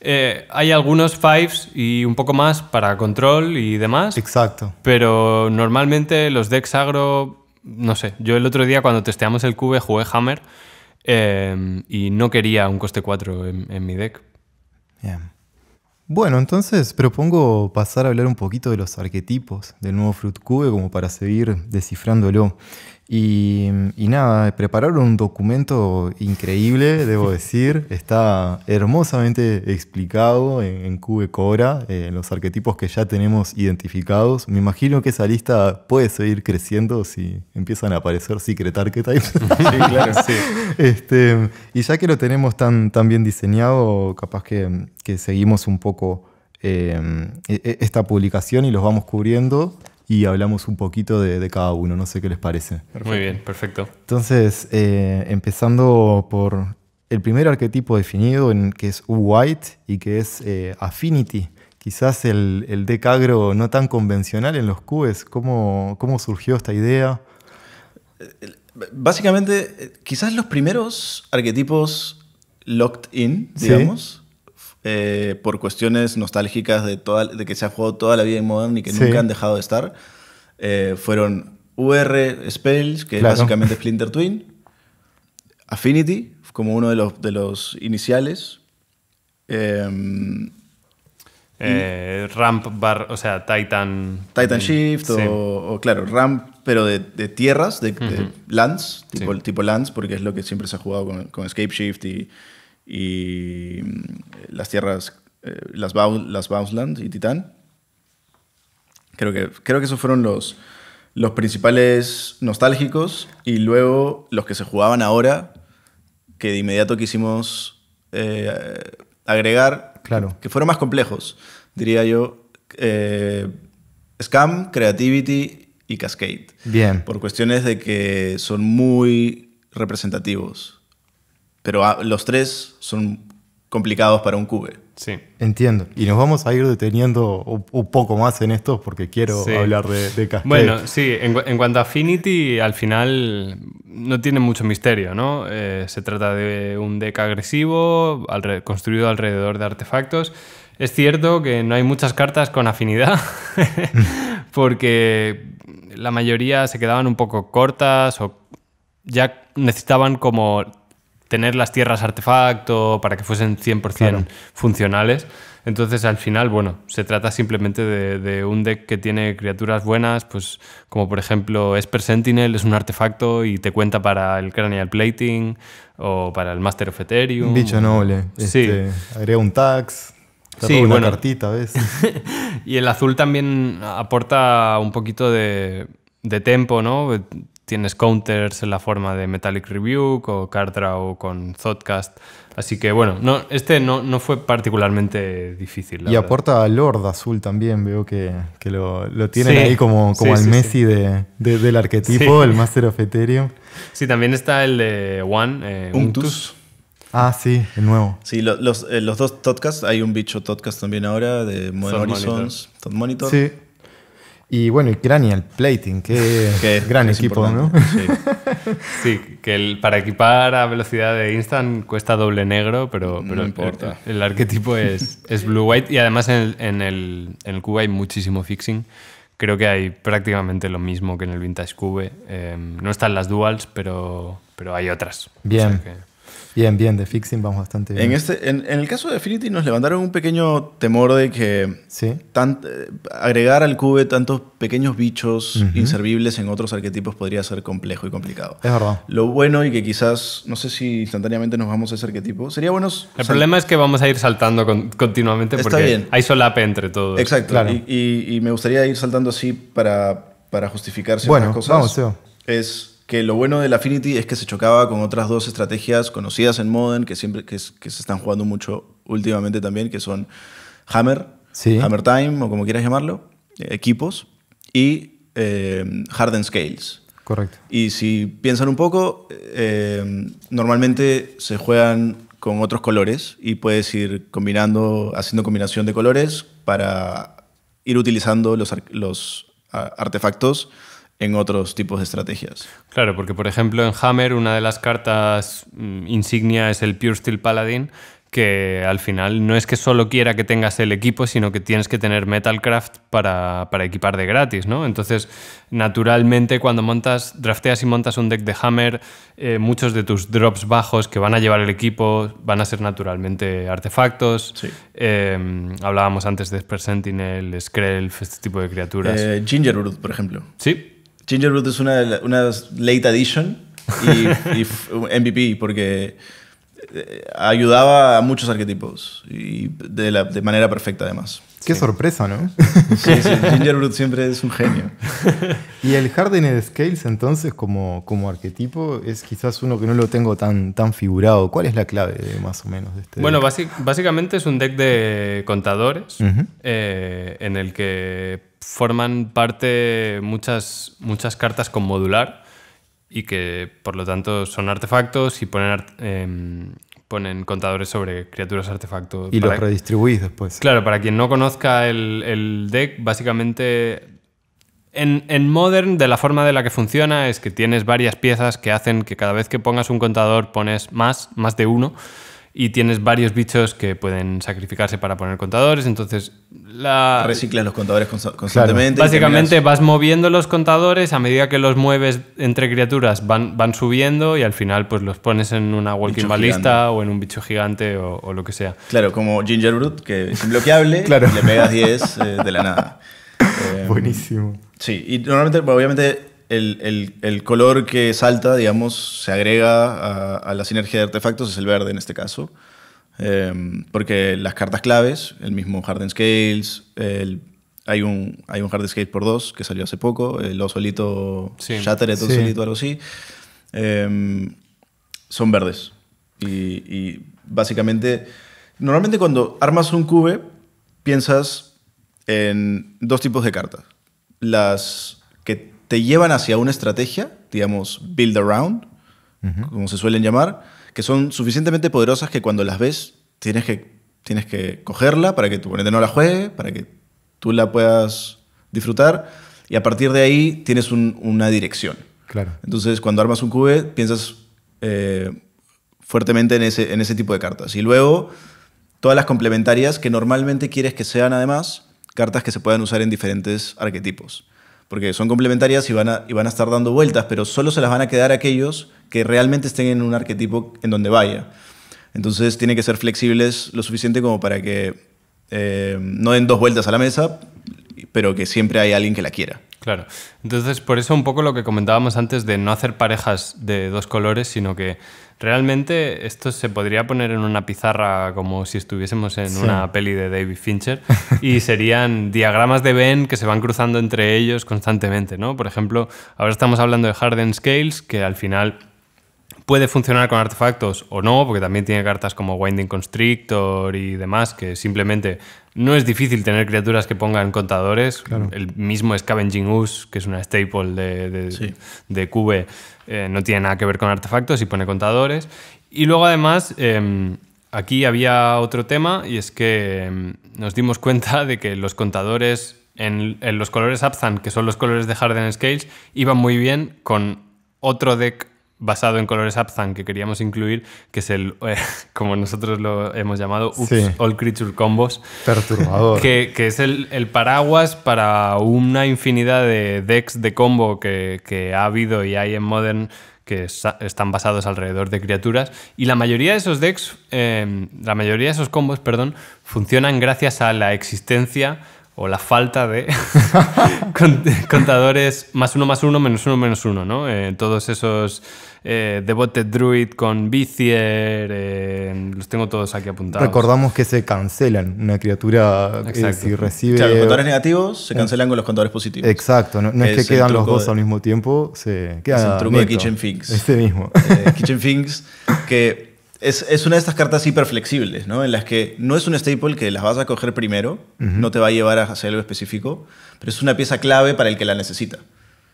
Eh, hay algunos fives y un poco más para control y demás. Exacto. Pero normalmente los decks agro. No sé. Yo el otro día cuando testeamos el cube jugué Hammer y no quería un coste 4 en, mi deck. Bueno, entonces propongo pasar a hablar un poquito de los arquetipos del nuevo Fruit Cube como para seguir descifrándolo. Y, nada, prepararon un documento increíble, debo decir. Está hermosamente explicado en, en Cube Cobra, en eh, los arquetipos que ya tenemos identificados. Me imagino que esa lista puede seguir creciendo si empiezan a aparecer Secret sí, claro, este, y ya que lo tenemos tan, tan bien diseñado, capaz que, seguimos un poco eh, e, e, esta publicación y los vamos cubriendo y hablamos un poquito de, cada uno. No sé qué les parece. Muy bien, perfecto. Entonces, eh, empezando por el primer arquetipo definido, en, que es U-White y que es eh, Affinity. Quizás el, decagro no tan convencional en los cubes. ¿Cómo, surgió esta idea? Básicamente, eh, quizás los primeros arquetipos locked in, digamos, eh, por cuestiones nostálgicas de, que se ha jugado toda la vida en Modern y que nunca han dejado de estar, eh, fueron VR Spells, que es básicamente Splinter Twin, Affinity, como uno de los, de los iniciales. Em, eh, ramp bar, o sea, Titan. Titan Shift, o, claro, Ramp, pero de, tierras, de, lands, tipo, lands, porque es lo que siempre se ha jugado con, con Escape Shift y, y mm, las tierras, eh, las, Baus, las y Titán. Creo que, creo que esos fueron los, los principales nostálgicos y luego los que se jugaban ahora, que de inmediato quisimos eh, agregar, claro. que fueron más complejos, diría yo. Eh, Scam, Creativity y Cascade. Bien. Por cuestiones de que son muy representativos. Pero ah, los tres son complicados para un cube. Sí. Entiendo. Y nos vamos a ir deteniendo un, poco más en estos porque quiero hablar de, de Bueno, sí, en, cuanto a Affinity, al final no tiene mucho misterio, ¿no? Eh, se trata de un deck agresivo construido alrededor de artefactos. Es cierto que no hay muchas cartas con afinidad porque la mayoría se quedaban un poco cortas o ya necesitaban como tener las tierras artefacto para que fuesen 100% funcionales. Entonces, al final, bueno, se trata simplemente de, un deck que tiene criaturas buenas, pues como por ejemplo Esper Sentinel es un artefacto y te cuenta para el Cranial Plating o para el Master of Ethereum. Un bicho noble. sí. Este, agrega un tax. Sí, una cartita y el azul también aporta un poquito de, de tempo, ¿no? tienes counters en la forma de Metallic Rebuke o Card Draw con Zodcast. Así que bueno, no, este no, no fue particularmente difícil. y aporta al Lord Azul también, veo que, lo, lo, tienen ahí como, como Messi de, del arquetipo, el Master of Ethereum. Sí, también está el de One, eh, Ah, sí, el nuevo. Sí, eh, los, dos Podcasts. hay un bicho podcast también ahora de Modern Horizons, y bueno, y Cranial Plating, que, gran equipo, ¿no? Sí. que el, para equipar a velocidad de instant cuesta doble negro, pero, importa. El, arquetipo es, es blue-white y además en el, en, el, en hay muchísimo fixing. Creo que hay prácticamente lo mismo que en el Vintage Cube. Em, no están las duals, pero, pero hay otras. Bien. Bien, bien, de fixing vamos bastante bien. En, este, en, el caso de Affinity nos levantaron un pequeño temor de que eh, agregar al cube tantos pequeños bichos inservibles en otros arquetipos podría ser complejo y complicado. Es verdad. Lo bueno y que quizás, no sé si instantáneamente nos vamos a ese arquetipo, sería bueno... El problema es que vamos a ir saltando continuamente porque hay solape entre todo. Exacto, claro. y, me gustaría ir saltando así para, para justificar ciertas bueno, cosas. Vamos, Es que lo bueno del Affinity es que se chocaba con otras dos estrategias conocidas en Modern, que siempre que, se están jugando mucho últimamente también, que son Hammer, Hammer Time o como quieras llamarlo, eh, equipos, y eh, Harden Scales. Correcto. Y si piensan un poco, eh, normalmente se juegan con otros colores y puedes ir combinando, haciendo combinación de colores para ir utilizando los, los ah, artefactos en otros tipos de estrategias. Claro, porque por ejemplo en Hammer una de las cartas mm, insignia es el Pure Steel Paladin, que al final no es que solo quiera que tengas el equipo, sino que tienes que tener Metalcraft para, equipar de gratis, ¿no? Entonces, naturalmente, cuando montas, drafteas y montas un deck de Hammer, eh, muchos de tus drops bajos que van a llevar el equipo van a ser naturalmente artefactos. Em, hablábamos antes de Sentinel, Skrelf, este tipo de criaturas. Eh, por ejemplo. Sí, Gingerbread es una, una late addition y, MVP porque eh, ayudaba a muchos arquetipos y de, manera perfecta además. Qué sorpresa, ¿no? Sí, sí, siempre es un genio. Y el Hardened Scales entonces como, como arquetipo es quizás uno que no lo tengo tan, tan figurado. ¿Cuál es la clave más o menos de este Bueno, básicamente es un deck de contadores eh, en el que forman parte muchas, muchas cartas con modular y que por lo tanto son artefactos y ponen, em, contadores sobre criaturas artefactos. Y los redistribuís después. Claro, para quien no conozca el, deck, básicamente en, en, Modern, de la forma de la que funciona, es que tienes varias piezas que hacen que cada vez que pongas un contador pones más, más de uno y tienes varios bichos que pueden sacrificarse para poner contadores, entonces la... Reciclan los contadores constantemente. Básicamente vas moviendo los contadores, a medida que los mueves entre criaturas van, van subiendo y al final pues los pones en una walking ballista o en un bicho gigante o, lo que sea. Claro, como Ginger que es imbloqueable. claro. le pegas 10 eh, de la nada. Buenísimo. Sí, y normalmente, obviamente el, color que salta, digamos, se agrega a, la sinergia de artefactos, es el verde en este caso. Em, porque las cartas claves, el mismo Harden Scales, hay, un, hay un Harden Scales por dos que salió hace poco, el osolito sí. Shattered, osolito, sí. algo así, em, son verdes. Y, y básicamente, normalmente cuando armas un cube, piensas en dos tipos de cartas. Las te llevan hacia una estrategia, digamos, build around, como se suelen llamar, que son suficientemente poderosas que cuando las ves tienes que, tienes que cogerla para que tu oponente no la juegue, para que tú la puedas disfrutar y a partir de ahí tienes una dirección. Claro. Entonces, cuando armas un cube, piensas eh, fuertemente en ese, en ese tipo de cartas. Y luego, todas las complementarias que normalmente quieres que sean, además, cartas que se puedan usar en diferentes arquetipos porque son complementarias y van, a, y van a estar dando vueltas, pero solo se las van a quedar aquellos que realmente estén en un arquetipo en donde vaya. Entonces tienen que ser flexibles lo suficiente como para que eh, no den dos vueltas a la mesa, pero que siempre hay alguien que la quiera. Claro. Entonces, por eso un poco lo que comentábamos antes de no hacer parejas de dos colores, sino que Realmente esto se podría poner en una pizarra como si estuviésemos en una peli de David Fincher y serían diagramas de Venn que se van cruzando entre ellos constantemente, ¿no? Por ejemplo, ahora estamos hablando de Harden Scales, que al final puede funcionar con artefactos o no, porque también tiene cartas como Winding Constrictor y demás, que simplemente no es difícil tener criaturas que pongan contadores. El mismo Scavenging Ooze, que es una staple de, de, Cube, eh, no tiene nada que ver con artefactos y pone contadores. Y luego además... Em, aquí había otro tema y es que em, nos dimos cuenta de que los contadores en, los colores Abzan, que son los colores de Harden Scales, iban muy bien con otro deck basado en colores Abzan que queríamos incluir, que es el, eh, como nosotros lo hemos llamado, Ups, All Creature Combos. Perturbador. Que, es el, paraguas para una infinidad de decks de combo que, ha habido y hay en Modern que están basados alrededor de criaturas. Y la mayoría de esos decks, em, la mayoría de esos combos, perdón, funcionan gracias a la existencia o la falta de contadores más uno, más uno, menos uno, menos uno, ¿no? Eh, todos esos eh, Devoted Druid con Vicier, eh, los tengo todos aquí apuntados. Recordamos que se cancelan una criatura que si recibe... los contadores negativos se cancelan con los contadores positivos. Exacto, no, es, que quedan los dos al mismo tiempo, se queda Es el de Kitchen Este mismo. Kitchen Finks, que es, una de estas cartas hiperflexibles, ¿no? En las que no es un staple que las vas a coger primero, no te va a llevar a hacer algo específico, pero es una pieza clave para el que la necesita.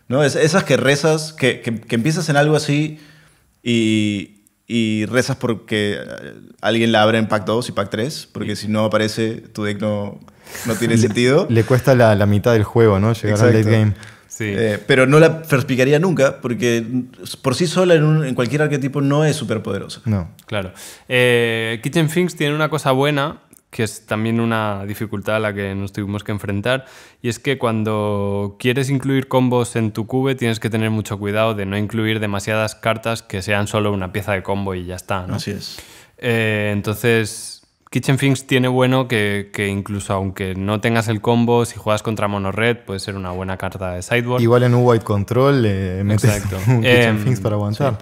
¿no? Es, esas que rezas, que, empiezas en algo así y, rezas porque eh, alguien la abre en pack 2 y pack 3, porque si no aparece, tu deck no, tiene sentido. Le cuesta la, mitad del juego, ¿no? Llegar al late game. Eh, pero no la perspicaría nunca, porque por sí sola en, cualquier arquetipo no es súper poderosa. No. Claro. Eh, Kitchen Things tiene una cosa buena, que es también una dificultad a la que nos tuvimos que enfrentar, y es que cuando quieres incluir combos en tu cube tienes que tener mucho cuidado de no incluir demasiadas cartas que sean solo una pieza de combo y ya está. Así es. Eh, entonces, Kitchen Things tiene bueno que, incluso aunque no tengas el combo, si juegas contra mono red, puede ser una buena carta de sideboard. Igual en un White Control eh, Exacto. Kitchen Things em, para aguantar.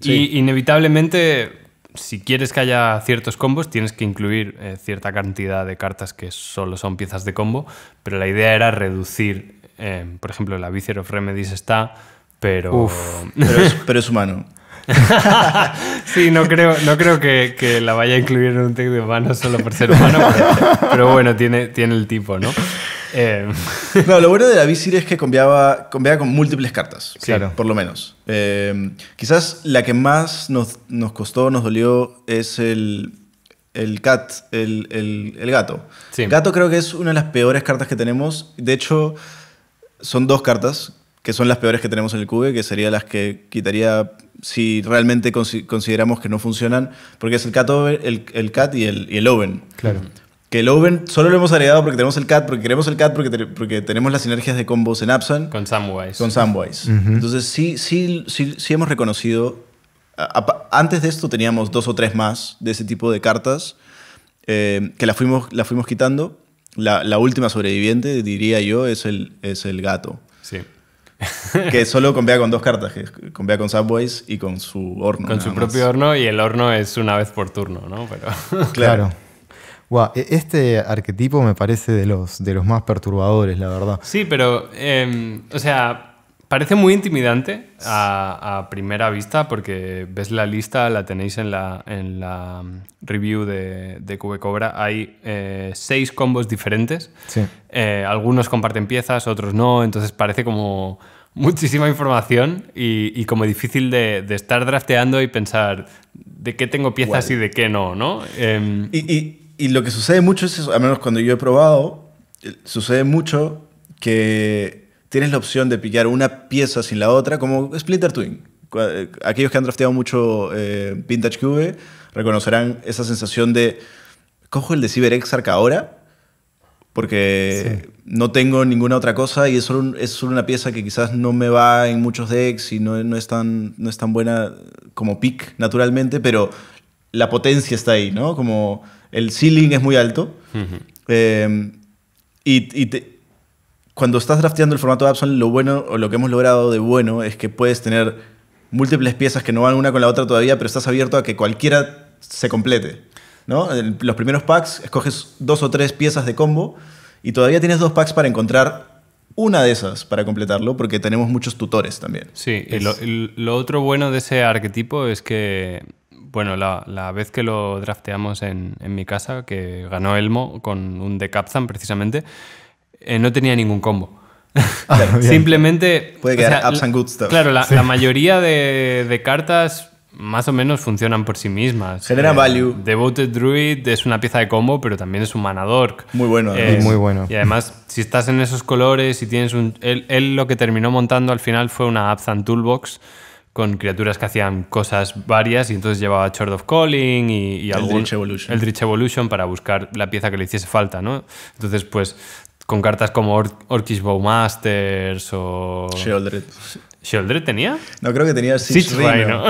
Y inevitablemente, si quieres que haya ciertos combos, tienes que incluir eh, cierta cantidad de cartas que solo son piezas de combo, pero la idea era reducir, em, por ejemplo, la Vizier of Remedies está, pero... pero es humano. sí, no creo, no creo que, la vaya a incluir en un deck de humano solo por ser humano, pero, bueno, tiene, tiene el tipo, ¿no? Eh, no, lo bueno de la visir es que cambiaba, con múltiples cartas, claro. por lo menos. Eh, quizás la que más nos, nos, costó, nos dolió, es el, el cat, el, el, el gato. Gato creo que es una de las peores cartas que tenemos. De hecho, son dos cartas que son las peores que tenemos en el cube, que sería las que quitaría si realmente consideramos que no funcionan, porque es el cat, el, el cat y, el, y el oven. Claro. Que el oven solo lo hemos agregado porque tenemos el cat, porque queremos el cat, porque, porque tenemos las sinergias de combos en Apsan. Con Samwise. Con Samwise. Entonces sí, sí, sí, sí hemos reconocido... antes de esto teníamos dos o tres más de ese tipo de cartas eh, que las fuimos, la fuimos quitando. La, la, última sobreviviente, diría yo, es el, es el gato. Sí que solo convea con dos cartas, que convea con Subways y con su horno. Con su propio horno y el horno es una vez por turno, ¿no? Pero... claro. E-, este arquetipo me parece de los, de los más perturbadores, la verdad. Sí, pero, em, o sea, Parece muy intimidante a, primera vista porque ves la lista, la tenéis en la, mm, review de, de Cobra. Hay eh, seis combos diferentes. Eh, algunos comparten piezas, otros no. Entonces parece como muchísima información y, como difícil de, estar drafteando y pensar de qué tengo piezas y de qué no, ¿no? Em, y, lo que sucede mucho es al menos cuando yo he probado, eh, sucede mucho que tienes la opción de pillar una pieza sin la otra, como Splinter Twin. Eh, aquellos que han drafteado mucho eh, Vintage Cube reconocerán esa sensación de, cojo el de Cyber Exarch ahora, porque no tengo ninguna otra cosa y es solo, una pieza que quizás no me va en muchos decks y no, es, tan, no es tan buena como pick naturalmente, pero la potencia está ahí, ¿no? Como el ceiling es muy alto. Eh, y, cuando estás drafteando el formato de lo bueno o lo que hemos logrado de bueno es que puedes tener múltiples piezas que no van una con la otra todavía, pero estás abierto a que cualquiera se complete. ¿no? los primeros packs escoges dos o tres piezas de combo y todavía tienes dos packs para encontrar una de esas para completarlo, porque tenemos muchos tutores también. Sí, y lo, otro bueno de ese arquetipo es que, bueno, la, la vez que lo drafteamos en, en, mi casa, que ganó Elmo con un Decapzan precisamente, eh, no tenía ningún combo. Ah, Simplemente. Puede quedar Claro, la, mayoría de, cartas más o menos funcionan por sí mismas. Genera eh, value. Devoted Druid es una pieza de combo, pero también es un manador. Muy bueno, eh, muy bueno. Y además, si estás en esos colores y tienes un. Él, lo que terminó montando al final fue una Abzan Toolbox con criaturas que hacían cosas varias y entonces llevaba Chord of Calling y, el algún, Evolution. Evolution para buscar la pieza que le hiciese falta, ¿no? Entonces, pues con cartas como Or Bowmasters o. Sheldred. ¿Sheldred tenía? No, creo que tenía Six Rhino.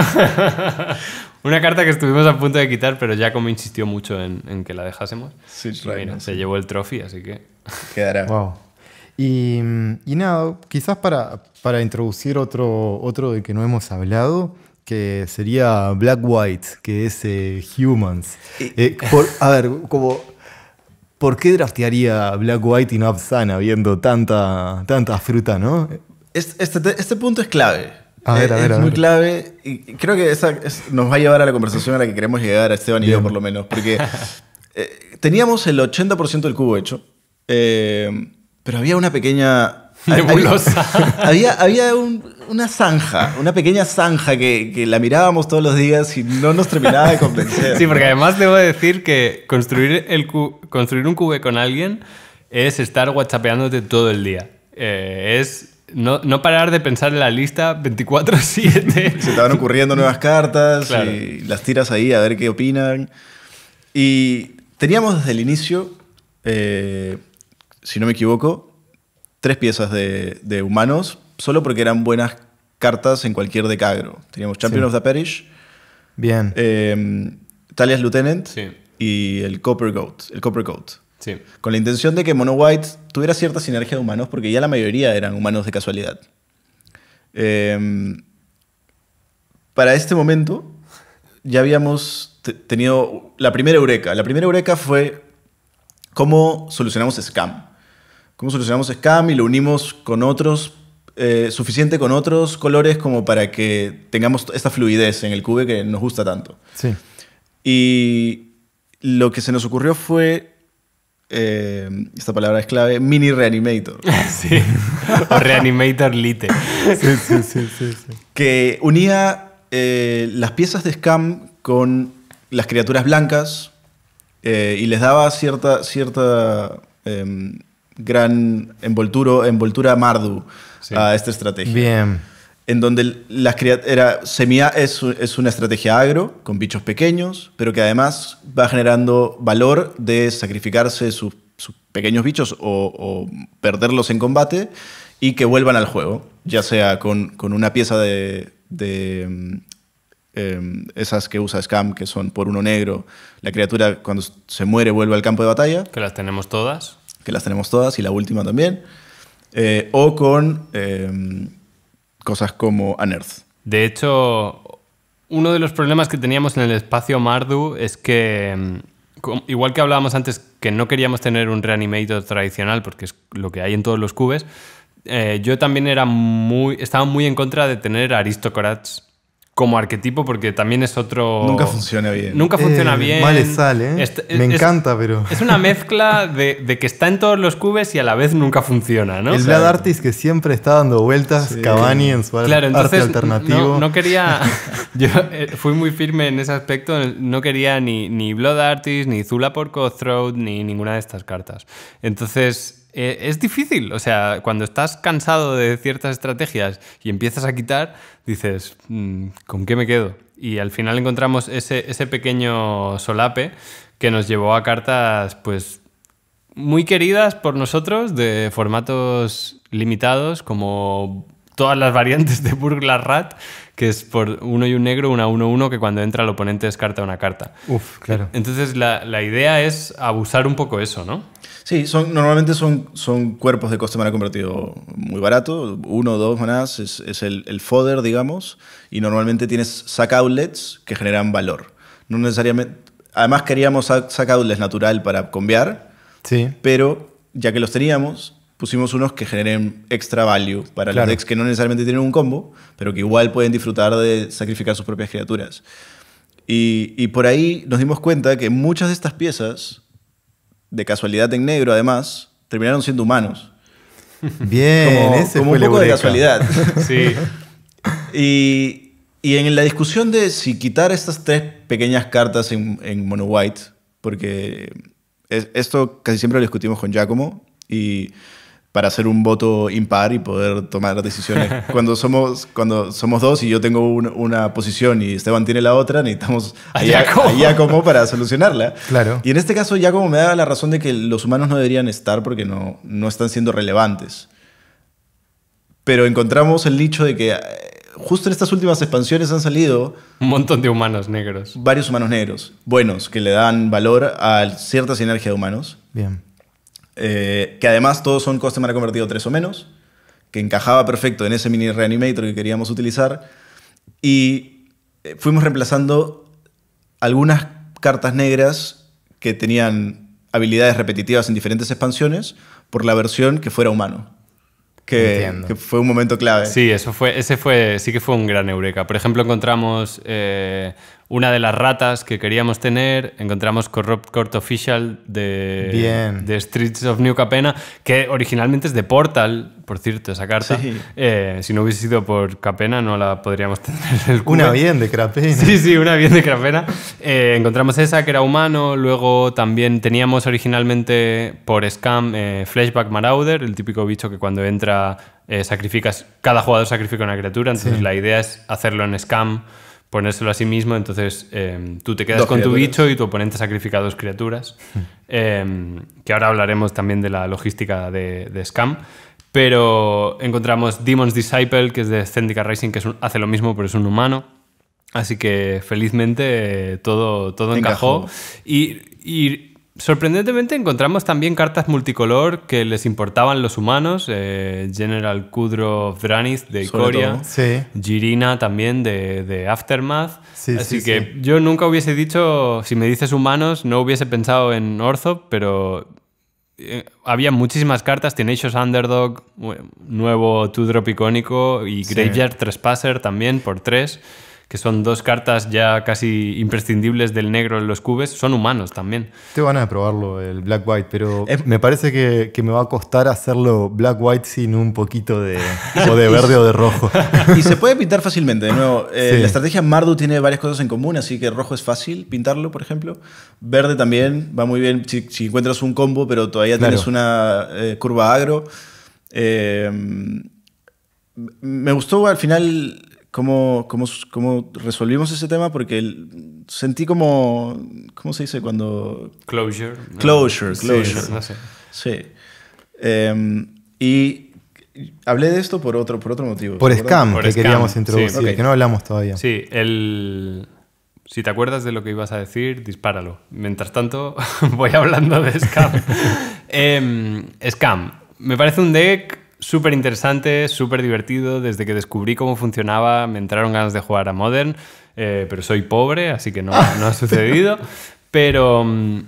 Una carta que estuvimos a punto de quitar, pero ya como insistió mucho en, que la dejásemos. Six Rhino. se llevó el trophy, así que. Quedará. Wow. Y, nada, quizás para, para introducir otro, otro de que no hemos hablado, que sería Black White, que es eh, Humans. Eh, a ver, como ¿por qué draftearía Black White y no Absana viendo tanta, tanta fruta, no? Este, este, punto es clave. es muy clave y creo que esa nos va a llevar a la conversación a la que queremos llegar, a Esteban y yo por lo menos, porque eh, teníamos el 80% del cubo hecho, eh, pero había una pequeña Nebulosa. Había, había una zanja, una pequeña zanja que, la mirábamos todos los días y no nos terminaba de convencer. Sí, porque además debo decir que construir, el construir un cube con alguien es estar whatsappeándote todo el día. Eh, es no, parar de pensar en la lista 24-7. Se estaban ocurriendo nuevas cartas y las tiras ahí a ver qué opinan. Y teníamos desde el inicio, eh, si no me equivoco, tres piezas de, humanos, solo porque eran buenas cartas en cualquier decagro. Teníamos Champion of the Perish. Bien. Em, Talia's Lieutenant. Y el Copper Goat. El Copper Goat. Con la intención de que Mono White tuviera cierta sinergia de humanos, porque ya la mayoría eran humanos de casualidad. Em, para este momento, ya habíamos tenido la primera eureka. La primera eureka fue cómo solucionamos Scam cómo solucionamos SCAM y lo unimos con otros, eh, suficiente con otros colores como para que tengamos esta fluidez en el cube que nos gusta tanto. Sí. Y lo que se nos ocurrió fue eh, esta palabra es clave, mini reanimator. Sí, o reanimator lite. Sí, sí, sí, Que unía eh, las piezas de Scam con las criaturas blancas y les daba cierta, cierta em, gran envoltura, envoltura Mardu a esta estrategia. Bien. En donde las era, semilla es, una estrategia agro, con bichos pequeños, pero que además va generando valor de sacrificarse sus, pequeños bichos o, perderlos en combate y que vuelvan al juego, ya sea con, una pieza de, mm, em, esas que usa Scam, que son por uno negro, la criatura cuando se muere vuelve al campo de batalla. Que las tenemos todas que las tenemos todas, y la última también, eh, o con em, cosas como Unearth. De hecho, uno de los problemas que teníamos en el espacio Mardu es que, em, igual que hablábamos antes, que no queríamos tener un reanimator tradicional, porque es lo que hay en todos los cubes, eh, yo también era muy, estaba muy en contra de tener aristocrats como arquetipo porque también es otro... Nunca funciona bien. Nunca funciona eh, bien. Vale sale, ¿eh? Este, Me encanta, pero... Es una mezcla de, que está en todos los cubes y a la vez nunca funciona, ¿no? El Blood Artist que siempre está dando vueltas, Cavani en su claro, arte alternativo. No, quería... yo eh, fui muy firme en ese aspecto. No quería ni, Blood Artist, ni Zula por Cutthroat, ni ninguna de estas cartas. Entonces... Eh, es difícil. O sea, cuando estás cansado de ciertas estrategias y empiezas a quitar, dices, mm, ¿con qué me quedo? Y al final encontramos ese, pequeño solape que nos llevó a cartas, pues, muy queridas por nosotros, de formatos limitados, como todas las variantes de Burglar Rat, que es por uno y un negro, una 1-1, uno, que cuando entra el oponente descarta una carta. Uf, claro. Entonces la, la idea es abusar un poco eso, ¿no? Sí, normalmente son, son cuerpos de coste mal convertido muy barato, uno o dos manás es, el, el, fodder, digamos, y normalmente tienes sac outlets que generan valor. No necesariamente, además queríamos sac outlets natural para cambiar, sí. pero ya que los teníamos, pusimos unos que generen extra value para los decks que no necesariamente tienen un combo, pero que igual pueden disfrutar de sacrificar sus propias criaturas. Y, y por ahí nos dimos cuenta que muchas de estas piezas de casualidad en negro además, terminaron siendo humanos. Bien, como, ese un poco de casualidad. sí. Y, en la discusión de si quitar estas tres pequeñas cartas en, mono white, porque esto casi siempre lo discutimos con Giacomo, y para hacer un voto impar y poder tomar decisiones. Cuando somos, cuando somos dos y yo tengo una posición y Esteban tiene la otra, necesitamos a como para solucionarla. Claro. Y en este caso ya como me da la razón de que los humanos no deberían estar porque no, no están siendo relevantes. Pero encontramos el dicho de que eh, justo en estas últimas expansiones han salido... Un montón de humanos negros. Varios humanos negros, buenos, que le dan valor a cierta sinergia de humanos. Bien. Eh, que además todos son customer convertido 3 o menos, que encajaba perfecto en ese mini reanimator que queríamos utilizar. Y eh, fuimos reemplazando algunas cartas negras que tenían habilidades repetitivas en diferentes expansiones por la versión que fuera humano. Que, fue un momento clave. Sí, eso fue, ese fue, sí que fue un gran eureka. Por ejemplo, encontramos eh, una de las ratas que queríamos tener. Encontramos Corrupt Court Official de, Bien. de Streets of New Capena, que originalmente es de Portal, por cierto, esa carta. Eh, si no hubiese sido por Capena, no la podríamos tener. El una bien de Capena. Sí, sí, una bien de Capena. Eh, encontramos esa que era humano. Luego también teníamos originalmente por Scam eh, Flashback Marauder, el típico bicho que cuando entra sacrificas, cada jugador sacrifica una criatura. Entonces la idea es hacerlo en Scam ponérselo a sí mismo, entonces em, tú te quedas con tu bicho y tu oponente sacrifica dos criaturas, em, que ahora hablaremos también de la logística de, Scam, pero encontramos Demon's Disciple, que es de Zendika Racing, que hace lo mismo, pero es un humano, así que felizmente eh, todo, todo encajó, y Sorprendentemente encontramos también cartas multicolor que les importaban los humanos, eh, General Kudro Dranis de Ikoria, Girina también de, Aftermath. Así que yo nunca hubiese dicho, si me dices humanos, no hubiese pensado en Ortho, pero eh, había muchísimas cartas, Tenacious Underdog, eh, nuevo Two Drop icónico y Graveyard Trespasser también por tres que son dos cartas ya casi imprescindibles del negro en los cubes, son humanos también. Te van a probarlo el Black White, pero me parece que, me va a costar hacerlo Black White sin un poquito de, o de verde o de rojo. y se puede pintar fácilmente, de nuevo. Eh, la estrategia Mardu tiene varias cosas en común, así que rojo es fácil pintarlo, por ejemplo. Verde también va muy bien si, encuentras un combo, pero todavía tienes una eh, curva agro. Eh, me gustó al final cómo, resolvimos ese tema, porque sentí como, ¿cómo se dice cuando...? Closure. Closure, closure. Sí. Em, y hablé de esto por otro, por otro motivo. Por Scam, que queríamos introducir, que no hablamos todavía. Sí, el... Si te acuerdas de lo que ibas a decir, dispáralo. Mientras tanto, voy hablando de Scam. Em, scam. Me parece un deck súper interesante, súper divertido. Desde que descubrí cómo funcionaba, me entraron ganas de jugar a Modern, eh, pero soy pobre, así que no, ha sucedido. Pero, mm,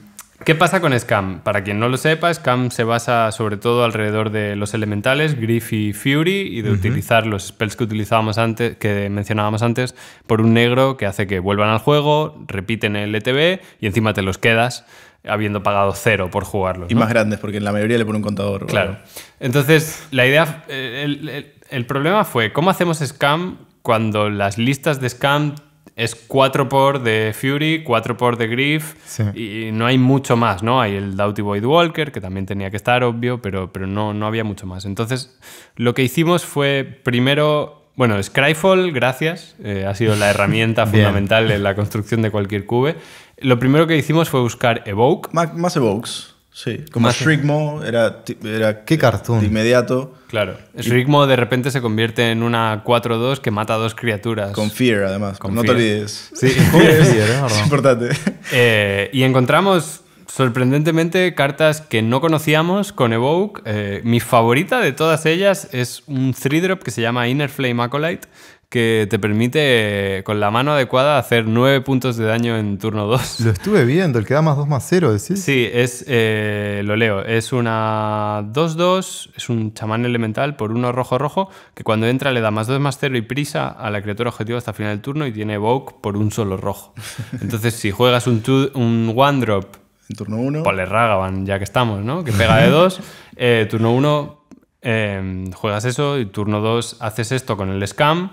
¿qué pasa con Scam? Para quien no lo sepa, Scam se basa sobre todo alrededor de los elementales, Griff y Fury, y de utilizar los spells que utilizábamos antes, que mencionábamos antes, por un negro que hace que vuelvan al juego, repiten el ETB y encima te los quedas habiendo pagado cero por jugarlo. Y más grandes, porque en la mayoría le pone un contador. Claro. Entonces, la idea. Eh, el, problema fue: ¿cómo hacemos scam cuando las listas de scam es 4 por de Fury, 4 por de Grief y no hay mucho más, ¿no? Hay el Doughty Walker, que también tenía que estar, obvio, pero, pero no, no había mucho más. Entonces, lo que hicimos fue primero bueno, Scryfall, gracias, eh, ha sido la herramienta fundamental en la construcción de cualquier cube. Lo primero que hicimos fue buscar Evoke. Más, Evokes, sí. Como Shrigmo era, era ¿Qué cartoon? inmediato. Claro, Shrigmo de repente se convierte en una 4-2 que mata a dos criaturas. Con Fear, además. no te olvides. Sí, con fear, importante. Eh, y encontramos Sorprendentemente, cartas que no conocíamos con Evoke. Eh, mi favorita de todas ellas es un 3-drop que se llama Inner Flame Acolyte, que te permite eh, con la mano adecuada hacer 9 puntos de daño en turno 2. Lo estuve viendo, el que da más 2 más 0, decís. Sí, es, eh, lo leo, es una 2-2, es un chamán elemental por uno rojo-rojo, que cuando entra le da más 2 más 0 y prisa a la criatura objetivo hasta final del turno y tiene evoke por un solo rojo. Entonces, si juegas un 1-drop Turno 1. Ponle Ragavan, ya que estamos, ¿no? Que pega de 2. eh, turno 1 eh, em, juegas eso y turno 2 haces esto con el Scam,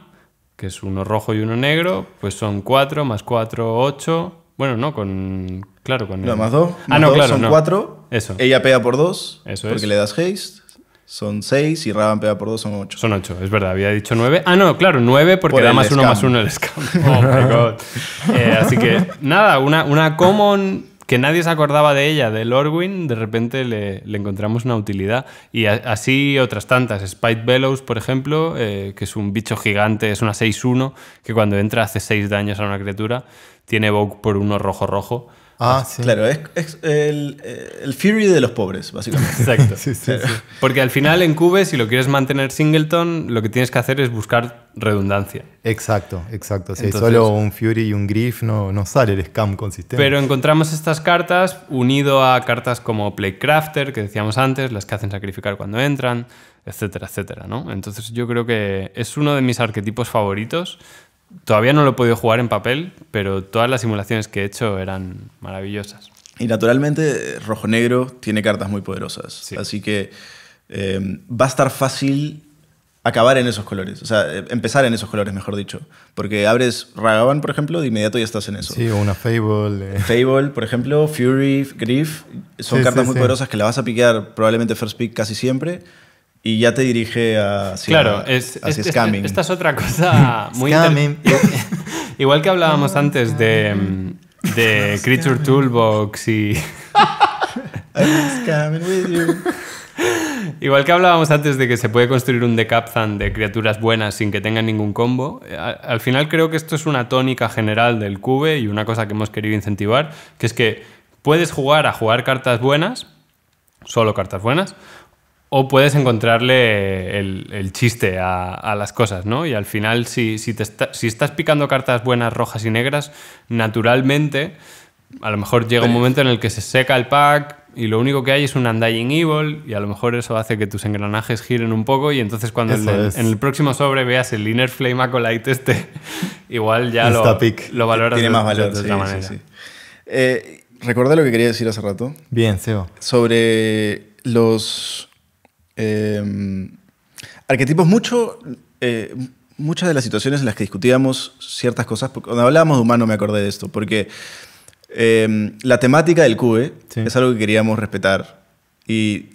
que es uno rojo y uno negro, pues son 4 más 4, 8. Bueno, no, con. Claro, con. No, más 2. Ah, no, claro. Son 4. Eso. Ella pega por 2. Eso porque le das haste. Son 6 y Raban pega por 2 son 8. Son 8, es verdad, había dicho 9. Ah, no, claro, 9 porque da más 1 más 1 el scam. Oh my god. Eh, así que, nada, una, una common que nadie se acordaba de ella, de Lorwyn, de repente le, encontramos una utilidad. Y así otras tantas. Spite Bellows, por ejemplo, eh, que es un bicho gigante, es una 6-1, que cuando entra hace 6 daños a una criatura, tiene Vogue por uno rojo-rojo. Ah, Claro, es, eh, el, Fury de los pobres, básicamente. Exacto. sí, sí, Porque al final en Cube, si lo quieres mantener singleton, lo que tienes que hacer es buscar redundancia. Exacto, exacto. Si solo un Fury y un Griff, no, no sale el scam consistente. Pero encontramos estas cartas unido a cartas como Playcrafter, que decíamos antes, las que hacen sacrificar cuando entran, etcétera, etcétera. ¿no? Entonces yo creo que es uno de mis arquetipos favoritos Todavía no lo he podido jugar en papel, pero todas las simulaciones que he hecho eran maravillosas. Y naturalmente, Rojo Negro tiene cartas muy poderosas. Así que em, va a estar fácil acabar en esos colores. O sea, eh, empezar en esos colores, mejor dicho. Porque abres Ragavan, por ejemplo, de inmediato ya estás en eso. Sí, o una Fable. Eh. Fable, por ejemplo, Fury, Grief, Son cartas muy poderosas que la vas a piquear probablemente first pick casi siempre y ya te dirige a claro, este es, scamming. esta es otra cosa muy Igual que hablábamos antes de, de Creature Toolbox y... Igual que hablábamos antes de que se puede construir un decapzan de criaturas buenas sin que tengan ningún combo, al final creo que esto es una tónica general del cube y una cosa que hemos querido incentivar, que es que puedes jugar a jugar cartas buenas, solo cartas buenas, o puedes encontrarle el, chiste a, las cosas, ¿no? Y al final, si, estás picando cartas buenas, rojas y negras, naturalmente, a lo mejor llega un momento en el que se seca el pack y lo único que hay es un Undying Evil y a lo mejor eso hace que tus engranajes giren un poco y entonces cuando en el próximo sobre veas el Inner Flame Acolyte este, igual ya lo, lo, valoras de, otra manera. Eh, recuerda lo que quería decir hace rato. Bien, Ceo. Sobre los eh, arquetipos, mucho, eh, muchas de las situaciones en las que discutíamos ciertas cosas, cuando hablábamos de humano me acordé de esto, porque em, la temática del CUBE es algo que queríamos respetar y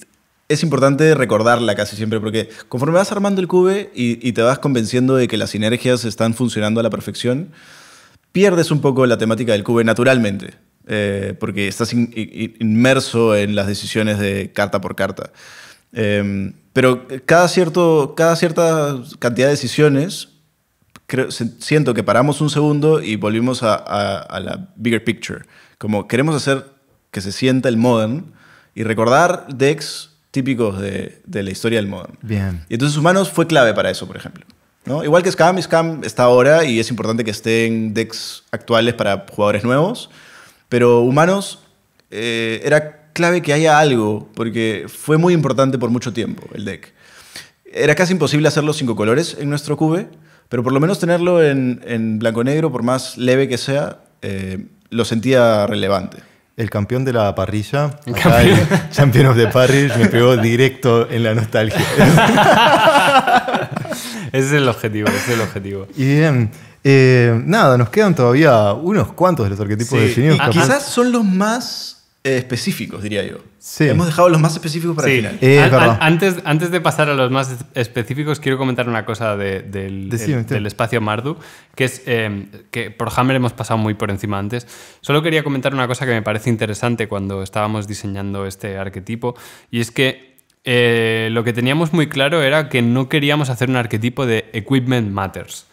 es importante recordarla casi siempre, porque conforme vas armando el CUBE y, te vas convenciendo de que las sinergias están funcionando a la perfección, pierdes un poco la temática del CUBE naturalmente. Eh, porque estás inmerso en las decisiones de carta por carta. Em, pero cada, cierto, cada cierta cantidad de decisiones, siento que paramos un segundo y volvimos a, la bigger picture. Como queremos hacer que se sienta el modern y recordar decks típicos de, la historia del modern. Bien. Y entonces Humanos fue clave para eso, por ejemplo. ¿no? Igual que Scam, Scam está ahora y es importante que estén decks actuales para jugadores nuevos, pero Humanos eh, era clave que haya algo, porque fue muy importante por mucho tiempo el deck. Era casi imposible hacer los cinco colores en nuestro cube, pero por lo menos tenerlo en, en blanco-negro, por más leve que sea, eh, lo sentía relevante. El campeón de la parrilla, de campeón. Champion of the Parrish, me pegó directo en la nostalgia. ese es el objetivo, ese es el objetivo. Y bien, eh, nada, nos quedan todavía unos cuantos de los arquetipos sí, definidos. Quizás son los más específicos, diría yo. Sí. Hemos dejado los más específicos para sí. final. antes, antes de pasar a los más específicos, quiero comentar una cosa del espacio Mardu, que es eh, que por Hammer hemos pasado muy por encima antes. Solo quería comentar una cosa que me parece interesante cuando estábamos diseñando este arquetipo, y es que eh, lo que teníamos muy claro era que no queríamos hacer un arquetipo de Equipment Matters.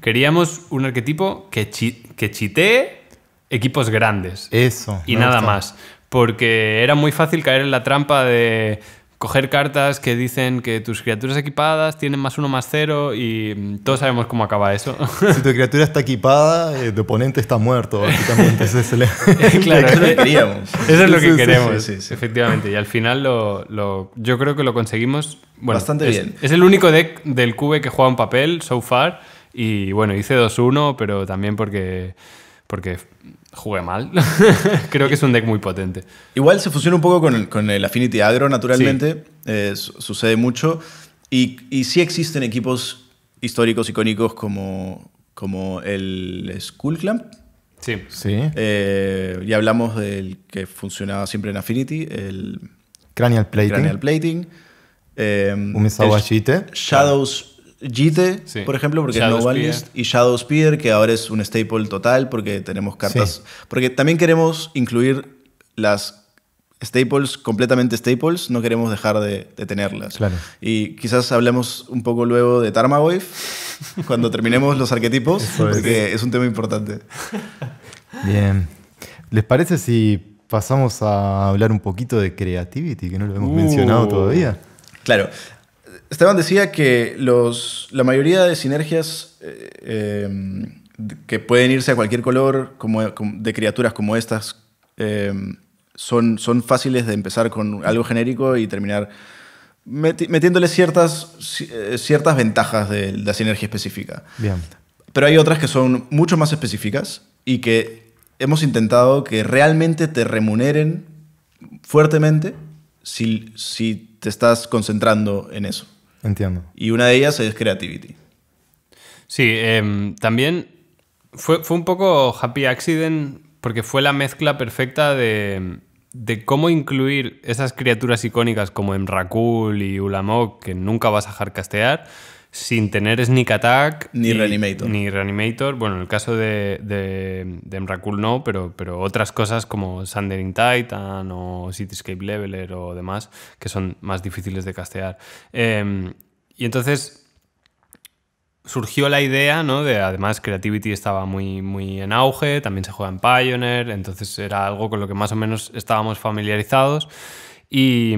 Queríamos un arquetipo que, chi que chitee equipos grandes. Eso. Y nada más. Porque era muy fácil caer en la trampa de coger cartas que dicen que tus criaturas equipadas tienen más uno más cero y mm, todos sabemos cómo acaba eso. Si tu criatura está equipada, eh, tu oponente está muerto, básicamente. claro, eso es lo que queríamos. Eso es lo que queremos, efectivamente. Y al final lo, yo creo que lo conseguimos bastante bien. Es el único deck del Cube que juega un papel so far. Y bueno, hice 2-1, pero también porque, porque jugué mal. Creo que es un deck muy potente. Igual se funciona un poco con el, Affinity Agro, naturalmente. Eh, sucede mucho. Y, y, sí existen equipos históricos, icónicos, como, como el Skull Clamp. Sí. sí. Eh, ya hablamos del que funcionaba siempre en Affinity, el... Cranial Plating. Cranial Plating. Eh, Shite. Shadows Jite, por ejemplo, porque no es y Shadow Spear, que ahora es un staple total porque tenemos cartas. Porque también queremos incluir las staples completamente staples, no queremos dejar de, tenerlas. Y quizás hablemos un poco luego de Tarmawave cuando terminemos los arquetipos, porque es un tema importante. Bien. ¿Les parece si pasamos a hablar un poquito de Creativity, que no lo hemos uh. mencionado todavía? Claro, Esteban decía que los, la mayoría de sinergias eh, em, que pueden irse a cualquier color como, de criaturas como estas em, son, son fáciles de empezar con algo genérico y terminar metiéndoles metiéndole ciertas, eh, ciertas ventajas de la sinergia específica. Pero hay otras que son mucho más específicas y que hemos intentado que realmente te remuneren fuertemente si, si te estás concentrando en eso. Entiendo. Y una de ellas es Creativity. Sí, em, también fue, un poco happy accident porque fue la mezcla perfecta de, cómo incluir esas criaturas icónicas como Emrakul y Ulamog que nunca vas a dejar sin tener Sneak Attack. Ni Reanimator. Ni Reanimator. Bueno, en el caso de, de, no, pero, otras cosas como Sandering Titan o Cityscape Leveler o demás, que son más difíciles de castear. Em, y entonces surgió la idea, ¿no? De además Creativity estaba muy, en auge, también se juega en Pioneer, entonces era algo con lo que más o menos estábamos familiarizados. y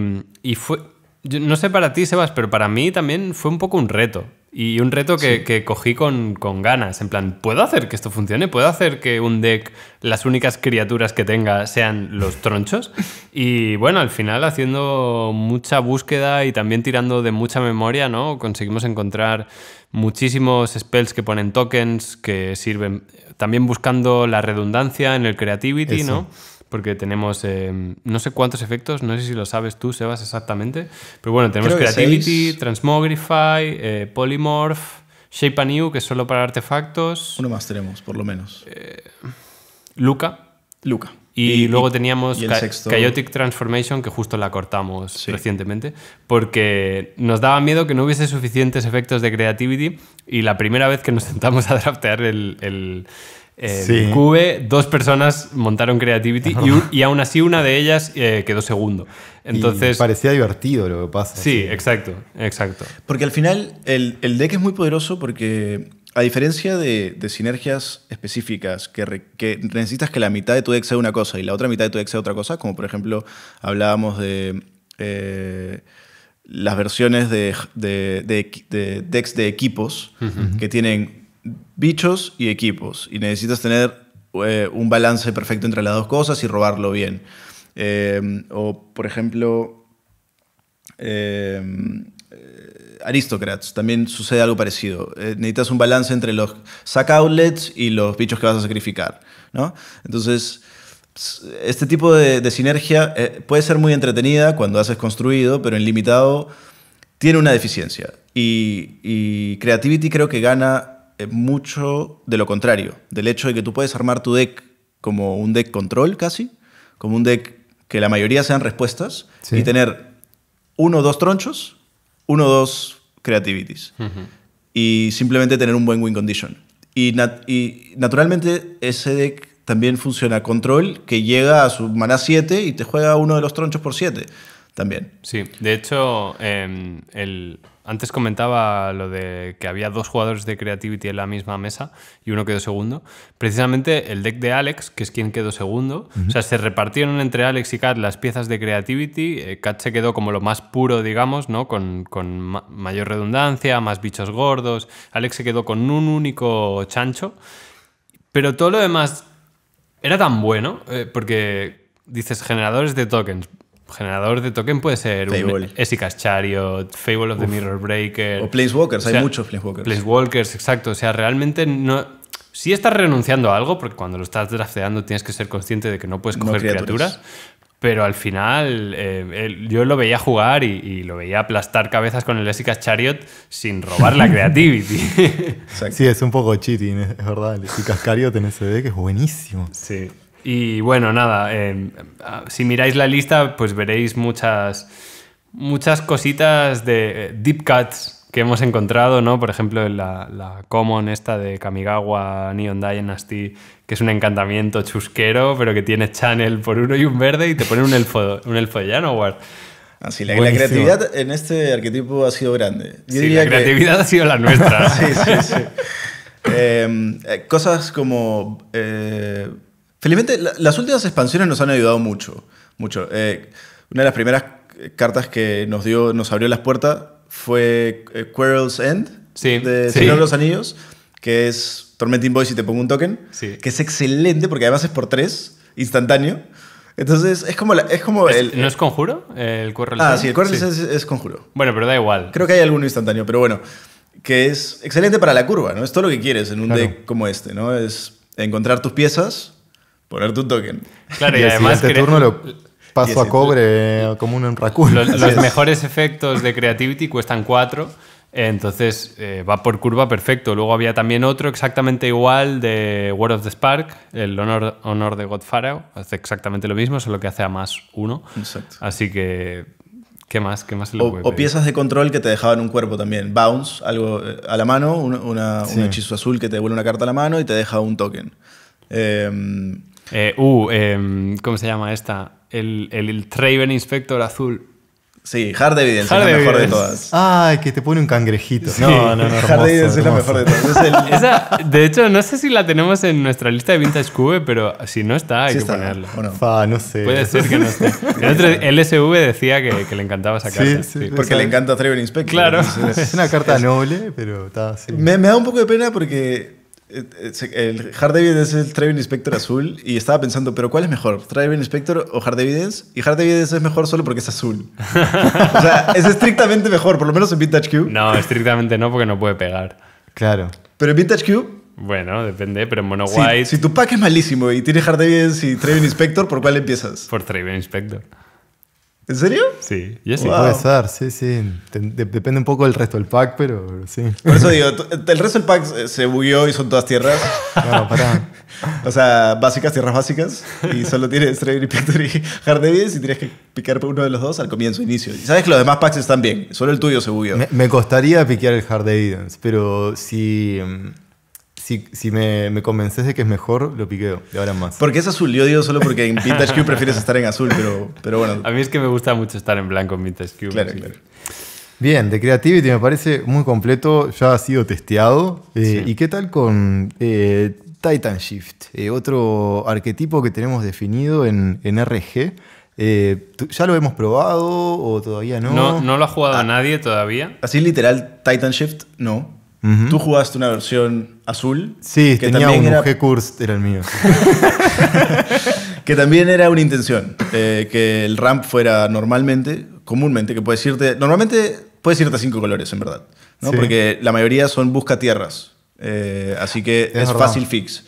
fue, no sé para ti, Sebas, pero para mí también fue un poco un reto. Y un reto que, cogí con, ganas. En plan, ¿puedo hacer que esto funcione? ¿Puedo hacer que un deck, las únicas criaturas que tenga sean los tronchos? Y bueno, al final, haciendo mucha búsqueda y también tirando de mucha memoria, ¿no? Conseguimos encontrar muchísimos spells que ponen tokens, que sirven. También buscando la redundancia en el creativity, ¿no? porque tenemos eh, no sé cuántos efectos, no sé si lo sabes tú, Sebas, exactamente, pero bueno, tenemos Creativity, Transmogrify, eh, Polymorph, Shape a que es solo para artefactos. Uno más tenemos, por lo menos. Eh, Luca. Luca. Y, luego teníamos Chaotic Transformation, que justo la cortamos recientemente, porque nos daba miedo que no hubiese suficientes efectos de Creativity y la primera vez que nos sentamos a draftear el eh, Cube, dos personas montaron Creativity y, aún así una de ellas eh, quedó segundo. Entonces, parecía divertido lo que pasa. Sí, exacto, exacto. Porque al final el, deck es muy poderoso porque a diferencia de, sinergias específicas que, necesitas que la mitad de tu deck sea una cosa y la otra mitad de tu deck sea otra cosa, como por ejemplo hablábamos de... Eh, las versiones de, decks de equipos que tienen bichos y equipos. Y necesitas tener eh, un balance perfecto entre las dos cosas y robarlo bien. Eh, o, por ejemplo, eh, Aristocrats, también sucede algo parecido. necesitas un balance entre los sack outlets y los bichos que vas a sacrificar. ¿no? Entonces, este tipo de, sinergia puede ser muy entretenida cuando haces construido, pero en limitado tiene una deficiencia. Y, y Creativity creo que gana eh, mucho de lo contrario, del hecho de que tú puedes armar tu deck como un deck control casi, como un deck que la mayoría sean respuestas y tener uno o dos tronchos, uno o dos creativities. Y simplemente tener un buen win condition. Y, y, naturalmente ese deck también funciona control que llega a su maná 7 y te juega uno de los tronchos por 7 también. Sí, de hecho, em, el, antes comentaba lo de que había dos jugadores de Creativity en la misma mesa y uno quedó segundo. Precisamente el deck de Alex, que es quien quedó segundo, o sea, se repartieron entre Alex y Kat las piezas de Creativity. Eh, Kat se quedó como lo más puro, digamos, ¿no? Con, mayor redundancia, más bichos gordos. Alex se quedó con un único chancho. Pero todo lo demás era tan bueno, eh, porque dices generadores de tokens generador de token puede ser Fable. un Essica's Chariot, Fable of the Mirror Breaker. O place hay muchos Placewalkers. Placewalkers, exacto. O sea, realmente no. Si sí estás renunciando a algo, porque cuando lo estás drafteando tienes que ser consciente de que no puedes coger criaturas. pero al final eh, yo lo veía jugar y, y, lo veía aplastar cabezas con el Essica's Chariot sin robar la creativity. sí, es un poco cheating, es verdad. El Essica's Chariot en SD que es buenísimo. Sí. Y bueno, nada, eh, si miráis la lista, pues veréis muchas, muchas cositas de eh, deep cuts que hemos encontrado, ¿no? Por ejemplo, la, la common esta de Kamigawa, Neon Dynasty, que es un encantamiento chusquero, pero que tiene channel por uno y un verde y te pone un elfo, un elfo de Así, la, creatividad en este arquetipo ha sido grande. sí, la creatividad ha sido la nuestra. sí, sí, sí. Em, eh, cosas como Felizmente, las últimas expansiones nos han ayudado mucho. mucho. Eh, una de las primeras cartas que nos, dio, nos abrió las puertas fue eh, Quarrel's End de de los Anillos, que es Tormenting Voice y te pongo un token, que es excelente porque además es por tres, instantáneo. Entonces es como... es como el, ¿No es conjuro el Ah, sí, el Quirrell's End es, conjuro. Bueno, pero da igual. Creo que hay alguno instantáneo, pero bueno que es excelente para la curva, ¿no? Es todo lo que quieres en un deck como este, ¿no? Es encontrar tus piezas ponerte un token. Claro, y, además. Este turno lo paso a cobre como un raccoon. Los, mejores efectos de Creativity cuestan 4. Entonces eh, va por curva perfecto. Luego había también otro exactamente igual de World of the Spark, el honor, honor de God Hace exactamente lo mismo, solo que hace a más uno. Exacto. Así que ¿Qué más? ¿Qué más le o, o, piezas de control que te dejaban un cuerpo también. Bounce, algo eh, a la mano, un hechizo azul que te devuelve una carta a la mano y te deja un token. Eh, eh, uh, em, ¿cómo se llama esta? El, el, el Traven Inspector azul. Sí, Hard Evidence Hard es la mejor de todas. Ay, que te pone un cangrejito. No, no, no. Hermoso, Hard Evidence es la mejor de todas. de hecho, no sé si la tenemos en nuestra lista de Vintage Cube, pero si no está, hay que ponerla. No? Fa, no sé. Puede ser que no esté. El otro, LSV decía que, le encantaba esa Sí, sí porque le encanta Traven Inspector. Claro. Es una carta noble, pero está así. me da un poco de pena porque eh, eh, el Hard Evidence es el Trevin Inspector azul y estaba pensando, pero ¿cuál es mejor? ¿Trevin Inspector o Hard Evidence? Y Hard Evidence es mejor solo porque es azul. o sea, es estrictamente mejor, por lo menos en Vintage cube No, estrictamente no porque no puede pegar. Claro. Pero en Vintage cube Bueno, depende, pero en Mono White... Si, tu pack es malísimo y tienes Hard Evidence y Trevin Inspector, ¿por cuál empiezas? Por Trevin Inspector. ¿En serio? Sí, ya sí. Puede ser, sí, sí. depende un poco del resto del pack, pero sí. Por eso digo, el resto del pack se bugueó y son todas tierras. No, pará. o sea, básicas, tierras básicas. Y solo tienes Strawberry y Hard Evidence y tienes que picar uno de los dos al comienzo, inicio. Y sabes que los demás packs están bien, solo el tuyo se bugueó. Me, costaría piquear el Hard Evidence, pero si. Mm, si, me, convences de que es mejor, lo piqueo, y ahora más. Porque es azul, yo digo solo porque en Vintage Cube prefieres estar en azul, pero, pero bueno. A mí es que me gusta mucho estar en blanco en Vintage Cube. Bien, de Creativity me parece muy completo, ya ha sido testeado. Eh, ¿Y qué tal con eh, Titan Shift? Eh, otro arquetipo que tenemos definido en, RG. ¿Ya lo hemos probado o todavía no? No, no lo ha jugado ah. nadie todavía. Así literal, Titan Shift, no. Tú jugaste una versión azul. Sí, que tenía un g era el mío. que también era una intención, eh, que el ramp fuera normalmente, comúnmente, que puedes irte, normalmente puedes irte a cinco colores, en verdad, porque la mayoría son busca tierras, eh, así que es, fácil fix.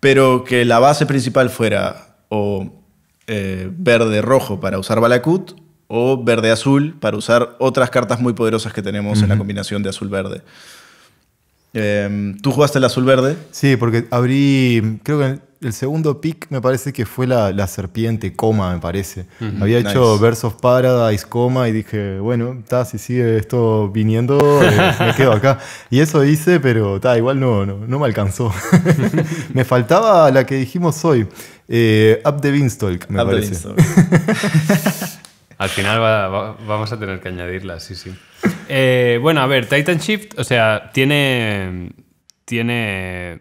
Pero que la base principal fuera o eh, verde-rojo para usar Balakut o verde-azul para usar otras cartas muy poderosas que tenemos en la combinación de azul-verde. Em, ¿Tú jugaste el azul verde? Sí, porque abrí, creo que el segundo pick me parece que fue la, serpiente coma, me parece. Había hecho Versus Paradise, coma, y dije, bueno, si sigue esto viniendo, eh, me quedo acá. Y eso hice, pero igual no, no, me alcanzó. me faltaba la que dijimos hoy, eh, Up the Beanstalk, me parece. Al final vamos a tener que añadirla, sí, sí. Eh, bueno, a ver, Titan Shift, o sea, tiene. Tiene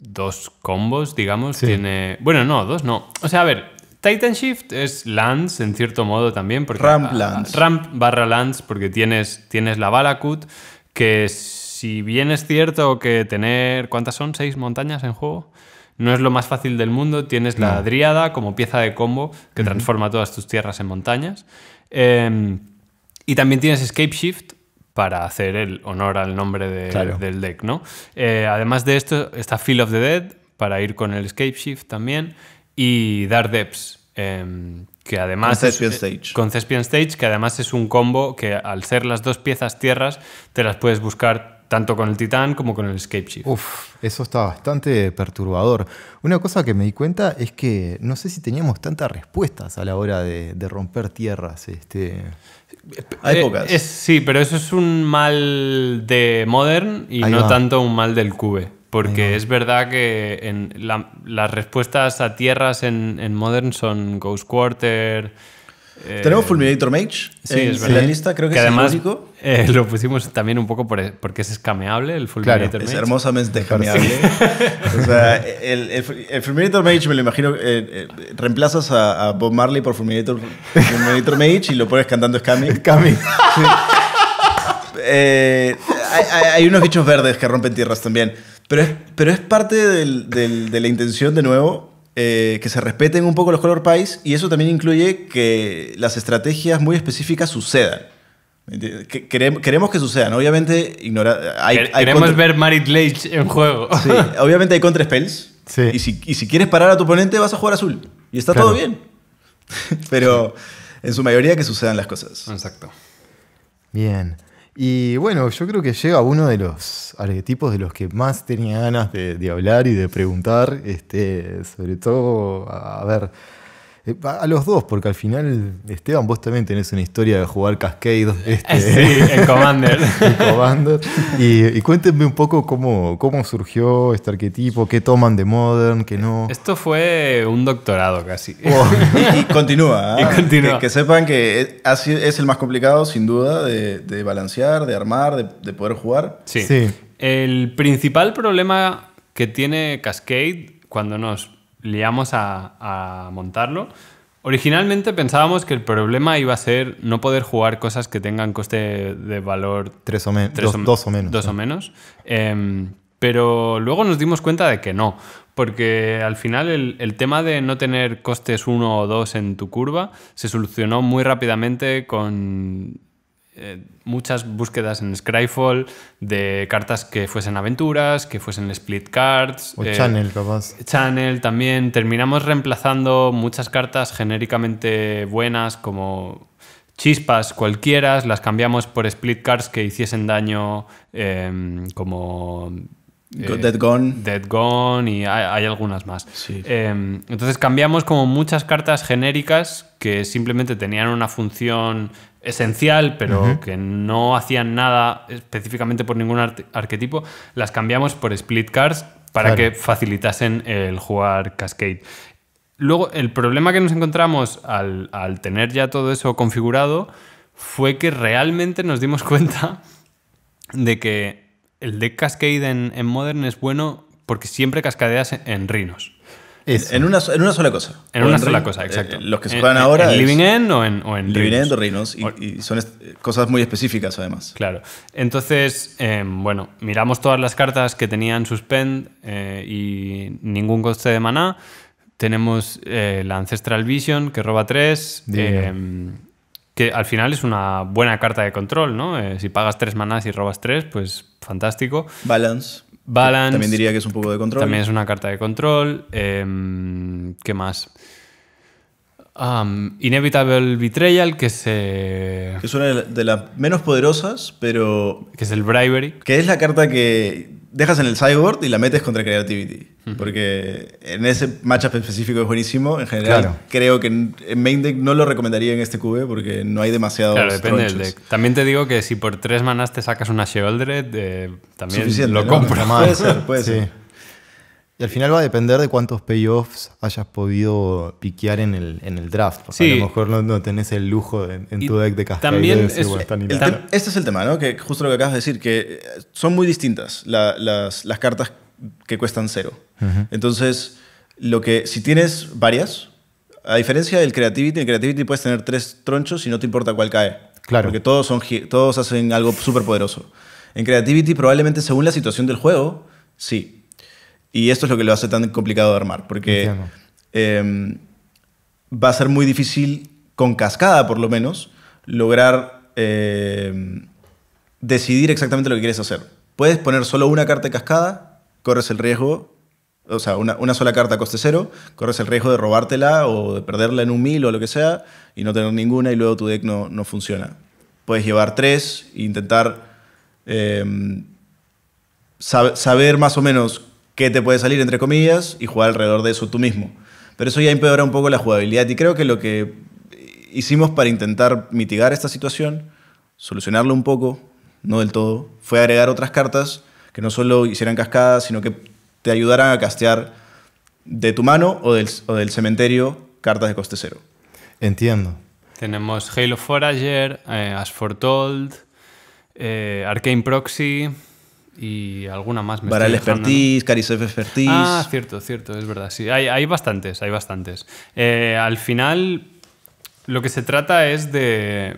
dos combos, digamos. Tiene. Bueno, no, dos no. O sea, a ver, Titan Shift es Lance, en cierto modo también. Porque, ramp ah, Lance. Ramp barra Lance, porque tienes, tienes la Balakut, que si bien es cierto que tener. ¿Cuántas son? ¿Seis montañas en juego? No es lo más fácil del mundo. Tienes la Driada como pieza de combo que transforma todas tus tierras en montañas. Em, y también tienes Escape Shift, para hacer el honor al nombre del deck, ¿no? Eh, además de esto, está Feel of the Dead, para ir con el Escape Shift también, y Dark Depths, em, que además con Cespian eh, Stage. con Stage, que además es un combo que al ser las dos piezas tierras, te las puedes buscar tanto con el Titán como con el Escape Shift. eso está bastante perturbador. Una cosa que me di cuenta es que no sé si teníamos tantas respuestas a la hora de, romper tierras. Este, eh, sí, pero eso es un mal de Modern y no tanto un mal del Cube. Porque es verdad que las respuestas a tierras en Modern son Ghost Quarter. Eh, Tenemos Fulminator Mage sí, en, la lista, creo que, es músico. Eh, lo pusimos también un poco e-, porque es escameable el Fulminator claro, Mage. Es hermosamente escameable. o sea, el, Fulminator Mage me lo imagino, eh, eh, reemplazas a, a, Bob Marley por Fulminator, Mage y lo pones cantando Scammy. Scammy. hay, unos bichos verdes que rompen tierras también. Pero es, parte de la intención, de nuevo, eh, que se respeten un poco los color pies y eso también incluye que las estrategias muy específicas sucedan. queremos, que sucedan, obviamente ignora, Queremos ver Marit Lage en juego. Sí, obviamente hay contra spells. Y, si, quieres parar a tu oponente vas a jugar azul. Y está todo bien. Pero en su mayoría que sucedan las cosas. Exacto. Bien. Y bueno, yo creo que llega uno de los arquetipos de los que más tenía ganas de, hablar y de preguntar, este, sobre todo, a ver, eh, a los dos, porque al final, Esteban, vos también tenés una historia de jugar Cascade. Este, sí, el Commander. Commander. Y, cuéntenme un poco cómo, cómo surgió este arquetipo, qué toman de Modern, qué no. Esto fue un doctorado casi. Oh. Y, ¿ah? continúa. Que, sepan que es, es, el más complicado, sin duda, de, balancear, de armar, de, de poder jugar. sí. El principal problema que tiene Cascade cuando nos liamos a, montarlo. Originalmente pensábamos que el problema iba a ser no poder jugar cosas que tengan coste de valor... Tres o, menos dos, o menos. Dos o menos. Em, pero luego nos dimos cuenta de que no, porque al final el, el tema de no tener costes 1 o 2 en tu curva se solucionó muy rápidamente con eh, muchas búsquedas en Scryfall de cartas que fuesen aventuras, que fuesen split cards. O eh, Channel, capaz. Channel también. Terminamos reemplazando muchas cartas genéricamente buenas como chispas cualquiera, las cambiamos por split cards que hiciesen daño em, como... Eh, Dead Gone. Dead Gone y hay, algunas más. Em, entonces cambiamos como muchas cartas genéricas que simplemente tenían una función esencial, pero que no hacían nada específicamente por ningún arquetipo, las cambiamos por split Cards para que facilitasen el jugar Cascade. Luego, el problema que nos encontramos al, tener ya todo eso configurado fue que realmente nos dimos cuenta de que el deck Cascade en, Modern es bueno porque siempre cascadeas en, en rinos. En, una, sola cosa. En una sola cosa, eh, exacto. Eh, los que juegan ahora. Living End o en, o en Living End o Reinos. Y, son cosas muy específicas, además. Claro. Entonces, em, bueno, miramos todas las cartas que tenían Suspend eh, y ningún coste de maná. Tenemos la Ancestral Vision, que roba tres. Em, que al final es una buena carta de control, ¿no? si pagas tres manás y robas tres, pues fantástico. Balance. Balance. También diría que es un poco de control. También es una carta de control. Em, ¿Qué más? Inevitable Betrayal, que se. Eh, es una de las menos poderosas, pero. Que es el Bribery. Que es la carta que dejas en el sideboard y la metes contra Creativity. Porque en ese matchup específico es buenísimo. En general, creo que en main deck no lo recomendaría en este cube porque no hay demasiado. Claro, depende del deck. También te digo que si por tres manas te sacas una Sheoldred, eh, también lo ¿no? más Puede ser, puede ser al final va a depender de cuántos payoffs hayas podido piquear en el, en el draft. A lo mejor no, tenés el lujo en, tu deck de casting. También este, este es el tema, ¿no? Que justo lo que acabas de decir, que eh, son muy distintas las, cartas que cuestan cero. Entonces, lo que si tienes varias, a diferencia del Creativity, en Creativity puedes tener tres tronchos y no te importa cuál cae. Claro. Porque todos, son, todos hacen algo súper poderoso. En Creativity, probablemente según la situación del juego, sí. Y esto es lo que lo hace tan complicado de armar, porque em, va a ser muy difícil, con cascada por lo menos, lograr em, decidir exactamente lo que quieres hacer. Puedes poner solo una carta de cascada, corres el riesgo, o sea, una, sola carta coste cero, corres el riesgo de robártela o de perderla en un mil o lo que sea, y no tener ninguna y luego tu deck no, funciona. Puedes llevar tres e intentar em, saber más o menos que te puede salir, entre comillas, y jugar alrededor de eso tú mismo. Pero eso ya empeora un poco la jugabilidad y creo que lo que hicimos para intentar mitigar esta situación, solucionarlo un poco, no del todo, fue agregar otras cartas que no solo hicieran cascadas, sino que te ayudaran a castear de tu mano o del, cementerio cartas de coste cero. Entiendo. Tenemos Halo Forager, eh, As For Told, eh, Arcane Proxy, y alguna más. Me Para el expertise, ¿no? expertise. Ah, cierto, cierto, es verdad. Sí, hay, hay bastantes, hay bastantes. Eh, al final, lo que se trata es de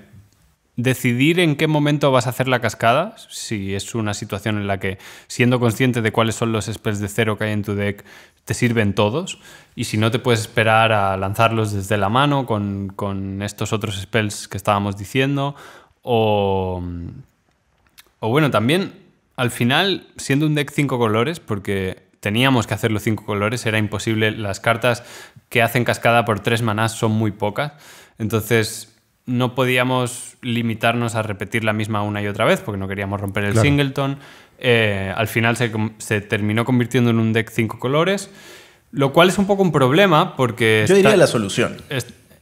decidir en qué momento vas a hacer la cascada, si es una situación en la que, siendo consciente de cuáles son los spells de cero que hay en tu deck, te sirven todos, y si no te puedes esperar a lanzarlos desde la mano con, con estos otros spells que estábamos diciendo, o, o bueno, también al final, siendo un deck cinco colores, porque teníamos que hacerlo cinco colores, era imposible, las cartas que hacen cascada por tres manás son muy pocas, entonces no podíamos limitarnos a repetir la misma una y otra vez, porque no queríamos romper el singleton. Eh, al final se, terminó convirtiendo en un deck cinco colores. Lo cual es un poco un problema porque... Yo diría la solución.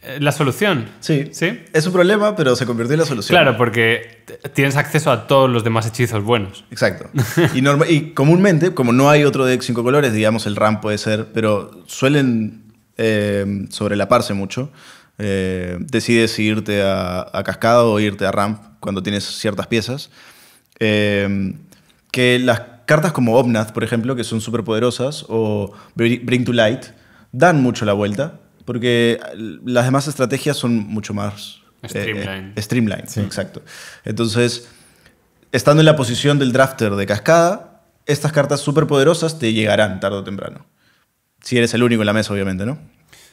Eh, la solución. Sí. sí. Es un problema, pero se convirtió en la solución. Claro, porque tienes acceso a todos los demás hechizos buenos. Exacto. y, y, comúnmente, como no hay otro de cinco colores, digamos, el RAM puede ser, pero suelen eh, sobrelaparse mucho. Eh, decides irte a, cascada cascado o irte a ramp cuando tienes ciertas piezas. que las cartas como Omnath, por ejemplo, que son súper poderosas, o Bring to Light, dan mucho la vuelta porque eh, las demás estrategias son mucho más... Eh, streamline. Eh, exacto. Entonces, estando en la posición del drafter de cascada, estas cartas súper poderosas te llegarán tarde o temprano. Si eres el único en la mesa, obviamente, ¿no?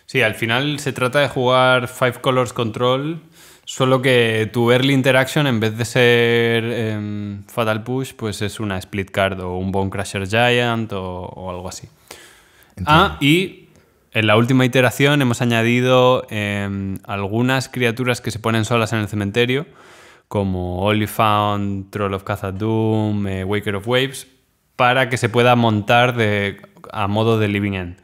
Sí, al final se trata de jugar Five Colors Control, solo que tu early interaction, en vez de ser em, Fatal Push, pues es una Split Card o un Bone Crusher Giant o, algo así. Ah, y en la última iteración hemos añadido em, algunas criaturas que se ponen solas en el cementerio, como Olifound Troll of khazad eh, Waker of Waves, para que se pueda montar a modo de Living End.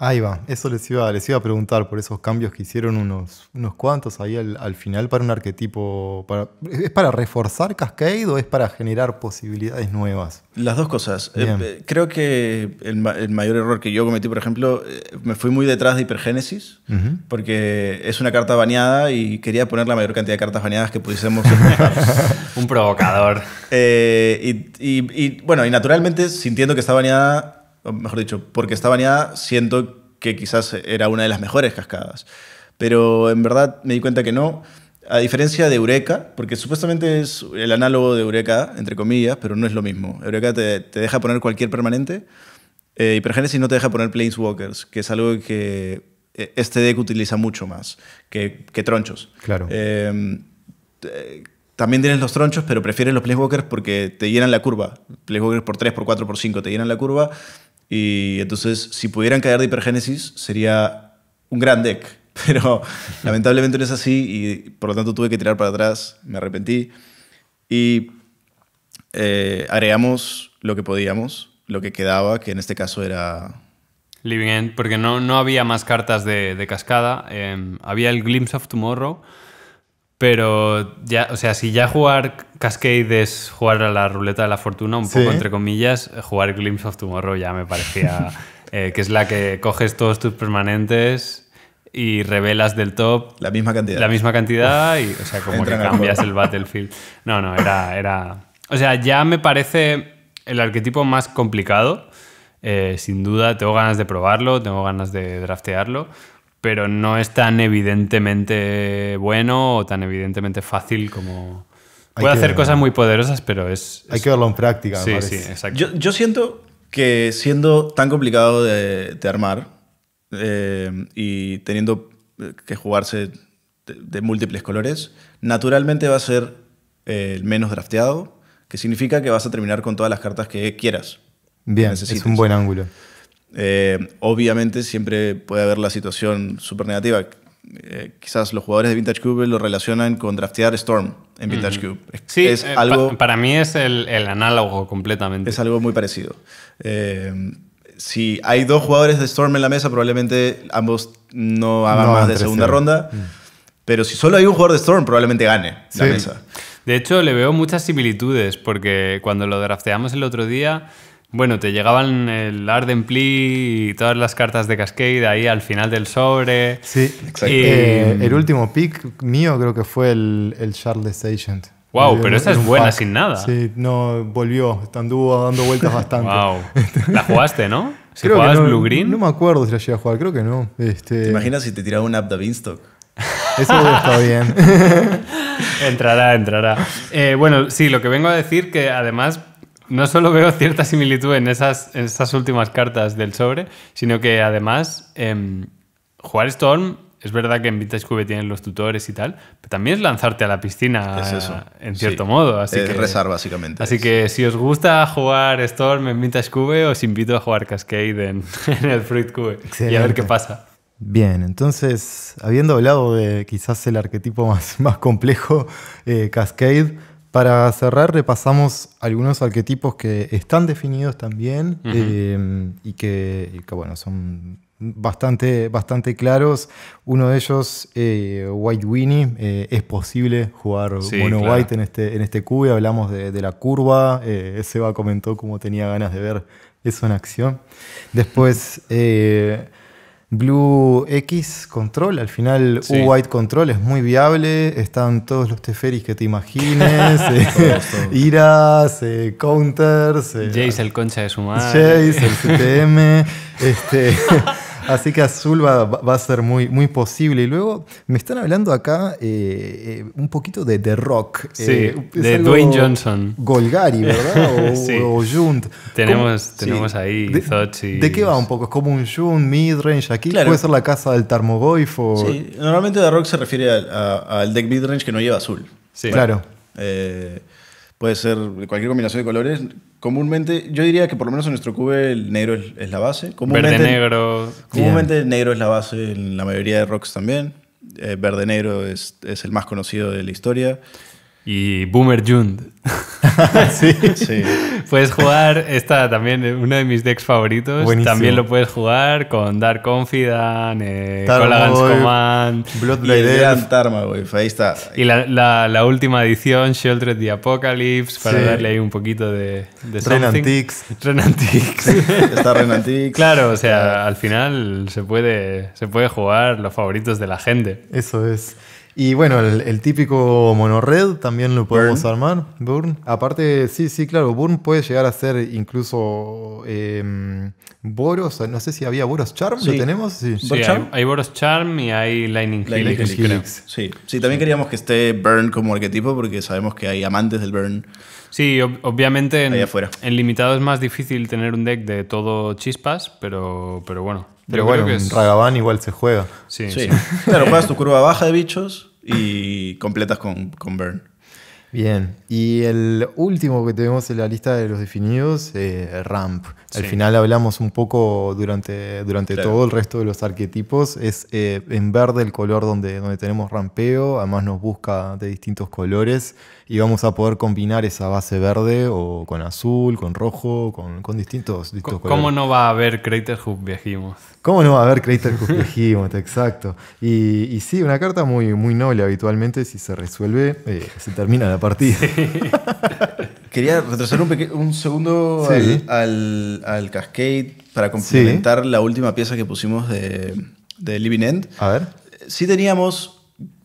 Ahí va, eso les iba, les iba a preguntar por esos cambios que hicieron unos, unos cuantos ahí al, final para un arquetipo. ¿Es para reforzar Cascade o es para generar posibilidades nuevas? Las dos cosas. Eh, eh, creo que el, mayor error que yo cometí, por ejemplo, eh, me fui muy detrás de Hipergénesis porque es una carta baneada y quería poner la mayor cantidad de cartas baneadas que pudiésemos. un provocador. y, bueno, y naturalmente sintiendo que está baneada mejor dicho, porque está bañada, siento que quizás era una de las mejores cascadas. Pero en verdad me di cuenta que no. A diferencia de Eureka, porque supuestamente es el análogo de Eureka, entre comillas, pero no es lo mismo. Eureka te, te deja poner cualquier permanente, eh, si no te deja poner Planeswalkers, que es algo que eh, este deck utiliza mucho más que, que tronchos. Claro. Em, también tienes los tronchos, pero prefieres los Planeswalkers porque te llenan la curva. Planeswalkers por 3, por 4, por 5 te llenan la curva y entonces, si pudieran caer de hipergénesis, sería un gran deck. Pero lamentablemente no es así y por lo tanto tuve que tirar para atrás, me arrepentí. Y eh, lo que podíamos, lo que quedaba, que en este caso era... Living End, porque no, no había más cartas de, cascada. Em, había el Glimpse of Tomorrow, pero ya, o sea, si ya jugar Cascade es jugar a la ruleta de la fortuna, un poco entre comillas, jugar Glimpse of Tomorrow ya me parecía eh, que es la que coges todos tus permanentes y revelas del top la misma cantidad. La misma cantidad y, o sea, como cambias el, battlefield. No, no, era, era... O sea, ya me parece el arquetipo más complicado. Eh, sin duda, tengo ganas de probarlo, tengo ganas de draftearlo pero no es tan evidentemente bueno o tan evidentemente fácil como... Puede hacer cosas muy poderosas, pero es... Hay que verlo en práctica. Sí, exacto. Yo, siento que siendo tan complicado de, armar eh, y teniendo eh, que jugarse de, múltiples colores, naturalmente va a ser eh, el menos drafteado, que significa que vas a terminar con todas las cartas que quieras. Bien, es un buen ángulo. Eh, obviamente siempre puede haber la situación súper negativa. Eh, quizás los jugadores de Vintage Cube lo relacionan con draftear Storm en Vintage Cube. sí, eh, para mí es el, análogo completamente. Es algo muy parecido. si hay dos jugadores de Storm en la mesa, probablemente ambos no hagan más de segunda ronda. Mm. Pero si solo hay un jugador de Storm, probablemente gane la mesa. De hecho, le veo muchas similitudes, porque cuando lo drafteamos el otro día, bueno, te llegaban el Arden Plea y todas las cartas de Cascade ahí al final del sobre. Sí, exacto. Y... Eh, em, el último pick mío creo que fue el, el Charles Agent. Wow, pero esa es buena sin nada. Sí, no, volvió, anduvo dando vueltas bastante. Wow. La jugaste, ¿no? Si creo jugabas Blue Green. No me acuerdo si la llegué a jugar, creo que no. Este. ¿Te imaginas si te tiraba un app de Beanstalk? Eso está bien. entrará, entrará. Eh, bueno, sí, lo que vengo a decir que además no solo veo cierta similitud en esas, últimas cartas del sobre, sino que además em, jugar Storm es verdad que en Vintage Cube tienen los tutores y tal, pero también es lanzarte a la piscina en cierto modo. Así que, rezar, básicamente. Así que si os gusta jugar Storm en Vintage Cube, os invito a jugar Cascade en, el Fruit Cube y a ver qué pasa. Bien, entonces, habiendo hablado de quizás el arquetipo más, más complejo, eh, Cascade para cerrar, repasamos algunos arquetipos que están definidos también eh, y, que, bueno, son bastante, bastante claros. Uno de ellos, eh, White Winnie, eh, es posible jugar Mono White en este, en este cube. Hablamos de, la curva. Seba comentó cómo tenía ganas de ver eso en acción. Después, Blue X Control, al final U-White Control es muy viable, están todos los teferis que te imagines, Ira eh, Iras, eh, Counters. Eh, Jace el concha de su madre. Jace, el CTM. este, Así que azul va, a ser muy, muy posible. Y luego me están hablando acá eh, eh, un poquito de, The rock. Sí, eh, de Dwayne Johnson. Golgari, ¿verdad? O, Junt. Tenemos, tenemos ahí de, ¿De qué va un poco? Es como un Junt, midrange. Aquí puede ser la casa del Tarmogoyf? Sí, normalmente de rock se refiere al, deck midrange que no lleva azul. Sí. claro. Eh, puede ser cualquier combinación de colores. Comúnmente, yo diría que por lo menos en nuestro cube el negro es, la base. Comúnmente, verde negro. Comúnmente el negro es la base en la mayoría de rocks también. Eh, verde negro es, es, el más conocido de la historia y Boomer Jund. Puedes jugar esta también, eh, uno de mis decks favoritos. También lo puedes jugar con Dark Confidant, eh, Command, Bloodblade, Tarmogoyf. Pues ahí está. Y la, última edición, Sheltered the Apocalypse, para darle ahí un poquito de. de está Claro, o sea, al final se puede, se puede jugar los favoritos de la gente. Eso es. Y bueno, el, el típico Red también lo podemos armar, Burn. Aparte, sí, sí, claro, Burn puede llegar a ser incluso em, Boros, no sé si había Boros Charm, ¿lo tenemos? Sí. hay, Boros Charm y hay Lightning Helix. Sí, sí, también queríamos que esté Burn como arquetipo porque sabemos que hay amantes del Burn. Sí, obviamente en, limitado es más difícil tener un deck de todo chispas, pero, pero bueno, pero bueno, un igual se juega. Sí, sí. Claro, juegas tu curva baja de bichos y completas con, con Burn. Bien, y el último que tenemos en la lista de los definidos, eh, Ramp. Al final hablamos un poco durante, durante todo el resto de los arquetipos. Es eh, en verde el color donde, donde tenemos rampeo, además nos busca de distintos colores y vamos a poder combinar esa base verde o con azul, con rojo, con, distintos, colores. ¿Cómo no va a haber Crater Viajimos? ¿Cómo no va a haber Crater Viajimos? Exacto. Y, y, sí, una carta muy, muy noble habitualmente, si se resuelve, eh, se termina la partida. Quería retrasar un, un segundo al, Cascade para complementar la última pieza que pusimos de, de Living End. A ver. Sí teníamos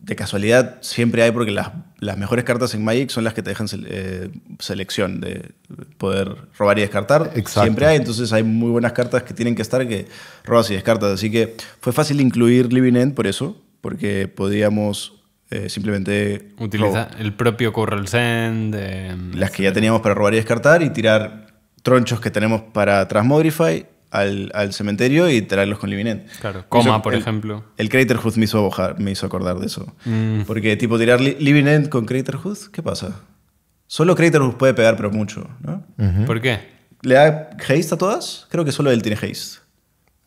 de casualidad siempre hay porque las, las, mejores cartas en Magic son las que te dejan eh, selección de poder robar y descartar. Siempre hay, entonces hay muy buenas cartas que tienen que estar que robas y descartas. Así que fue fácil incluir Living End por eso, porque podíamos eh, simplemente... Utilizar el propio Corral Send. Eh, las que ya teníamos para robar y descartar y tirar tronchos que tenemos para Transmodify al, cementerio y traerlos con living Claro, coma, por ejemplo. El Craterhood me hizo, me hizo acordar de eso. Mm. Porque, tipo, tirar living end con Craterhood, ¿qué pasa? Solo Craterhood puede pegar, pero mucho, ¿no? ¿Por qué? ¿Le da haste a todas? Creo que solo él tiene haste.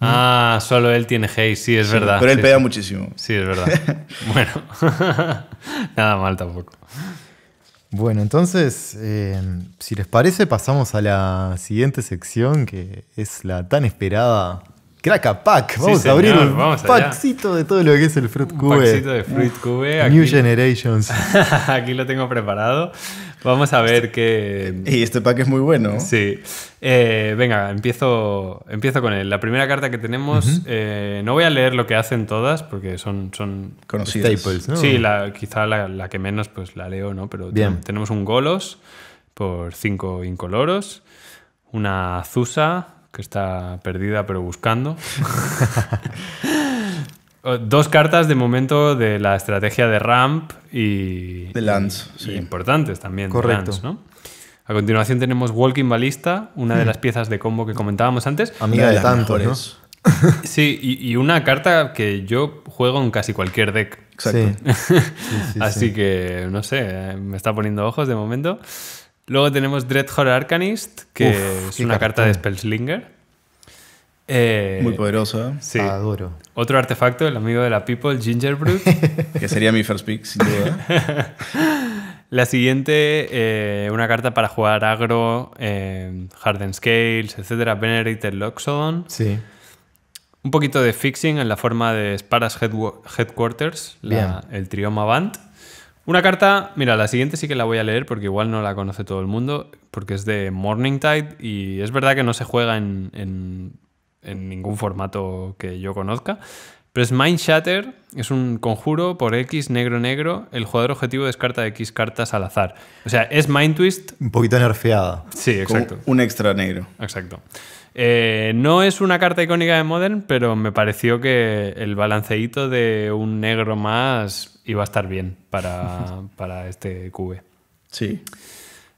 Ah, solo él tiene haste, sí, es verdad. Pero él pega muchísimo. Sí, es verdad. bueno, nada mal tampoco. Bueno, entonces, eh, si les parece, pasamos a la siguiente sección que es la tan esperada Crack Pack. Vamos a abrir un de todo lo que es el Fruit Cube. Un packcito de Fruit Cube. New Generations. aquí lo tengo preparado. Vamos a ver qué... Y este pack es muy bueno. Sí. Eh, venga, empiezo, empiezo con él. La primera carta que tenemos, eh, no voy a leer lo que hacen todas porque son, son conocidas. Staples, Sí, quizá la, que menos pues la leo, ¿no? Pero tenemos un Golos por cinco incoloros, una Zusa que está perdida pero buscando. Oh, dos cartas de momento de la estrategia de Ramp y. De Lance, Importantes también. Correcto. ¿no? A continuación tenemos Walking Ballista, una de las mm. piezas de combo que comentábamos antes. Amiga de, de ¿no? Sí, y, una carta que yo juego en casi cualquier deck. Exacto. Así que, no sé, eh, me está poniendo ojos de momento. Luego tenemos Dreadhor Arcanist, que es una carta de Spellslinger. Eh, Muy poderoso ¿eh? Adoro. Ah, Otro artefacto, el amigo de la People, Gingerbread. que sería mi first pick, sin duda. la siguiente, eh, una carta para jugar agro, Harden Scales, etc. Venerated Loxodon. Sí. Un poquito de fixing en la forma de Sparas Headquarters, el trioma Band. Una carta, mira, la siguiente sí que la voy a leer porque igual no la conoce todo el mundo, porque es de Morning Tide y es verdad que no se juega en en ningún formato que yo conozca. Pero es Mind Shatter, es un conjuro por X negro negro. El jugador objetivo descarta X cartas al azar. O sea, es Mind Twist. Un poquito nerfeada. Sí, exacto. un extra negro. Exacto. Eh, no es una carta icónica de Modern, pero me pareció que el balanceíto de un negro más iba a estar bien para, este cube. Sí.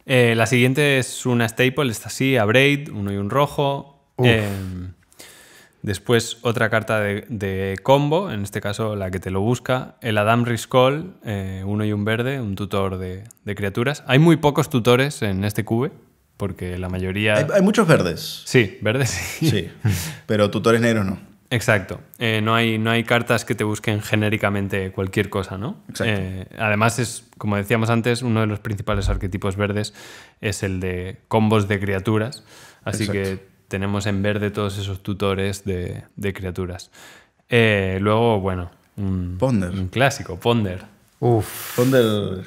Eh, la siguiente es una staple, está así a Braid, uno y un rojo. Em, Después otra carta de, combo, en este caso la que te lo busca, el Adam Riskall, eh, uno y un verde, un tutor de, criaturas. Hay muy pocos tutores en este cube, porque la mayoría... Hay, muchos verdes. Sí, verdes sí. pero tutores negros no. Exacto. Eh, no, hay, no hay cartas que te busquen genéricamente cualquier cosa, ¿no? Exacto. Eh, además, es, como decíamos antes, uno de los principales arquetipos verdes es el de combos de criaturas. Así que tenemos en verde todos esos tutores de, criaturas. Eh, luego, bueno, un, Ponder. un clásico, Ponder. Uf. Ponder.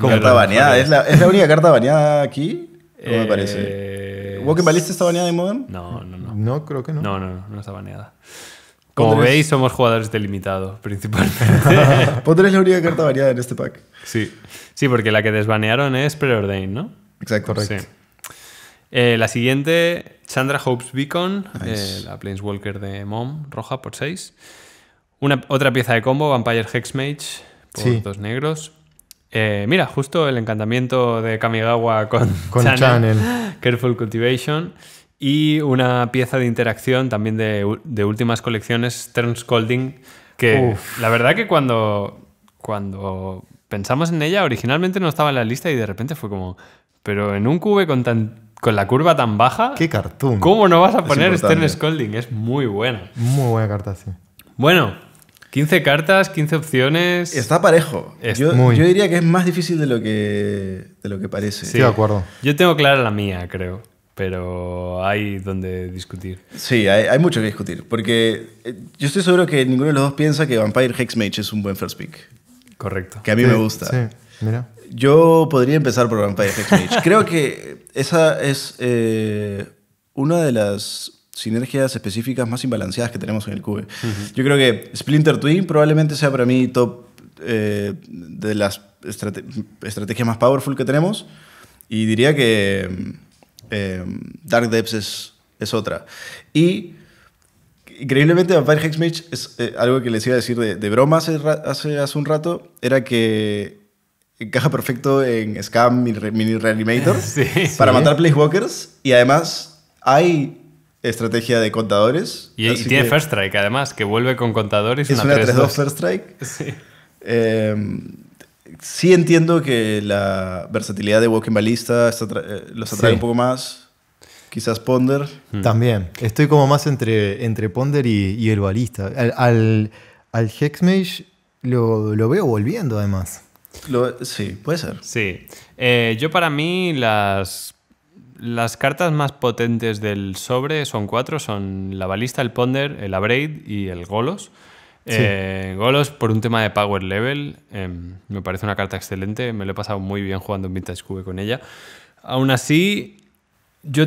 Carta baneada. ¿Es la, ¿Es la, única carta baneada aquí? ¿Cómo me parece? Eh, ¿Walking balista está baneada en modem? No, no, no. No, creo que no. No, no, no, no está baneada. Como veis, somos jugadores delimitados, principalmente. Ponder es la única carta baneada en este pack. Sí, sí porque la que desbanearon es Preordain, ¿no? Exacto. Correcto. Sí. Eh, la siguiente, Chandra Hope's Beacon, eh, la Planeswalker de Mom, roja por 6. otra pieza de combo, Vampire Hexmage por dos negros. Eh, mira, justo el encantamiento de Kamigawa con, Channel, Careful Cultivation. Y una pieza de interacción también de, últimas colecciones, Turn Colding que la verdad que cuando, cuando pensamos en ella, originalmente no estaba en la lista y de repente fue como, pero en un cube con tan con la curva tan baja. ¡Qué cartón. ¿Cómo no vas a poner Stern Scolding? Es muy buena. Muy buena carta, sí. Bueno, 15 cartas, 15 opciones. Está parejo. yo, diría que es más difícil de lo que, de lo que parece. Sí, de acuerdo. Yo tengo clara la mía, creo. Pero hay donde discutir. Sí, hay, mucho que discutir. Porque eh, yo estoy seguro que ninguno de los dos piensa que Vampire Hexmage es un buen first pick. Correcto. Que a mí me gusta. Sí, mira. Yo podría empezar por Vampire Hexmage. Creo que esa es eh, una de las sinergias específicas más imbalanceadas que tenemos en el Cube. Yo creo que Splinter Twin probablemente sea para mí top eh, de las estrategias más powerful que tenemos. Y diría que eh, Dark Depths es, otra. Y increíblemente Vampire Hexmage es algo que les iba a decir de, broma hace, hace, hace, un rato, era que encaja perfecto en Scam Mini Reanimator para matar matar walkers Y además hay estrategia de contadores. Y, tiene First Strike, además, que vuelve con contadores. Es una, 3-2 First Strike. Em, sí. entiendo que la versatilidad de Walking Ballista eh, los atrae un poco más. Quizás Ponder. Hmm. También. Estoy como más entre, entre Ponder y, el balista. Al, Hexmage lo veo volviendo, además. Lo, sí, puede ser. Sí. Eh, yo para mí las, las cartas más potentes del sobre son cuatro, son la balista, el ponder, el abraid y el golos. Eh, golos por un tema de power level. Em, me parece una carta excelente. Me lo he pasado muy bien jugando en Vintage Cube con ella. Aún así, yo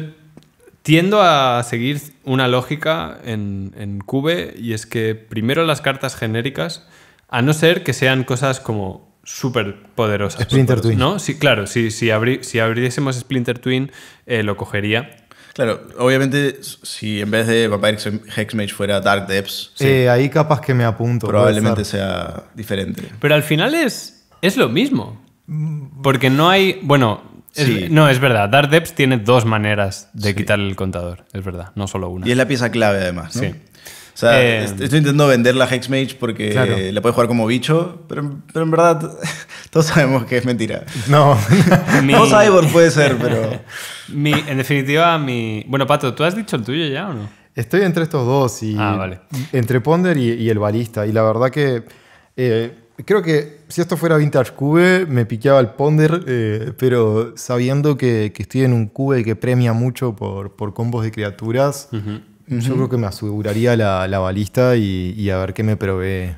tiendo a seguir una lógica en, en Cube y es que primero las cartas genéricas, a no ser que sean cosas como súper poderosa Splinter Twin. ¿No? Sí, claro, si, si abriésemos Splinter Twin, eh, lo cogería. Claro, obviamente, si en vez de Vampire Hexmage fuera Dark Depths. Sí, eh, ahí capaz que me apunto. Probablemente sea diferente. Pero al final es, es lo mismo. Porque no hay. Bueno, no, es verdad. Dark Depths tiene dos maneras de quitar el contador. Es verdad, no solo una. Y es la pieza clave, además. Sí. O sea, eh, estoy intentando vender la Hexmage porque la puedes jugar como bicho, pero, pero, en verdad todos sabemos que es mentira. No, mi... no Cyborg puede ser, pero... en definitiva, mi... Bueno, Pato, ¿tú has dicho el tuyo ya o no? Estoy entre estos dos y... Ah, entre Ponder y, el Balista. Y la verdad que... Eh, creo que si esto fuera Vintage Cube, me piqueaba el ponder, eh, pero sabiendo que, estoy en un cube que premia mucho por, combos de criaturas, yo creo que me aseguraría la, balista y, a ver qué me provee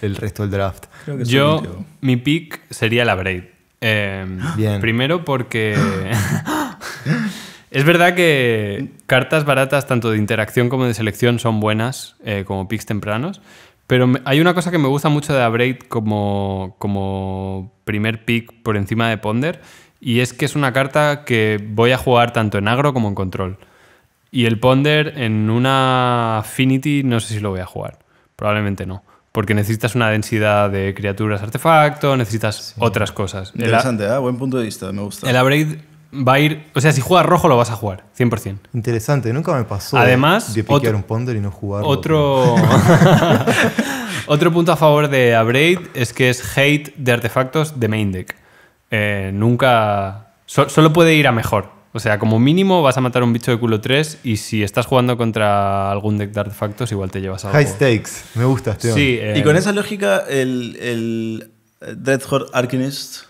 el, resto del draft. Yo, mi pick sería la Braid. Em, primero porque... es verdad que cartas baratas, tanto de interacción como de selección, son buenas eh, como picks tempranos. Pero hay una cosa que me gusta mucho de la como, como primer pick por encima de Ponder, y es que es una carta que voy a jugar tanto en agro como en control. Y el Ponder en una Affinity no sé si lo voy a jugar. Probablemente no. Porque necesitas una densidad de criaturas artefacto, necesitas otras cosas. Interesante, ah, buen punto de vista, me gusta. El Abrade va a ir. O sea, si juegas rojo lo vas a jugar, 100%. Interesante, nunca me pasó Además, eh, de piquear otro, un Ponder y no jugar. Otro. otro punto a favor de Abrade es que es hate de artefactos de main deck. Eh, nunca. solo puede ir a mejor. O sea, como mínimo vas a matar un bicho de culo 3 y si estás jugando contra algún deck de artefactos, igual te llevas algo. High stakes, me gusta este. Sí, eh, y con esa lógica, el, el eh, Dreadhorde Arcanist.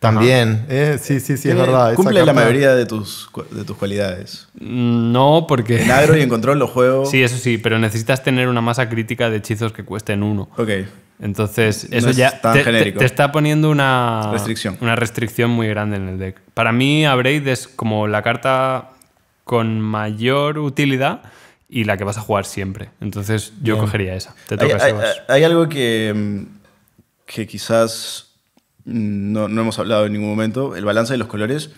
También, eh, sí, sí, sí, es verdad. Cumple la mayoría de tus, de tus cualidades. Mm, no, porque. En agro y en control lo juego. Sí, eso sí, pero necesitas tener una masa crítica de hechizos que cuesten uno. Ok. Entonces, eso ya te, está poniendo una restricción. muy grande en el deck. Para mí, Abraid es como la carta con mayor utilidad y la que vas a jugar siempre. Entonces, yo cogería esa. Te toca, hay, hay, algo que, mm, que quizás mm, no, hemos hablado en ningún momento: el balance de los colores.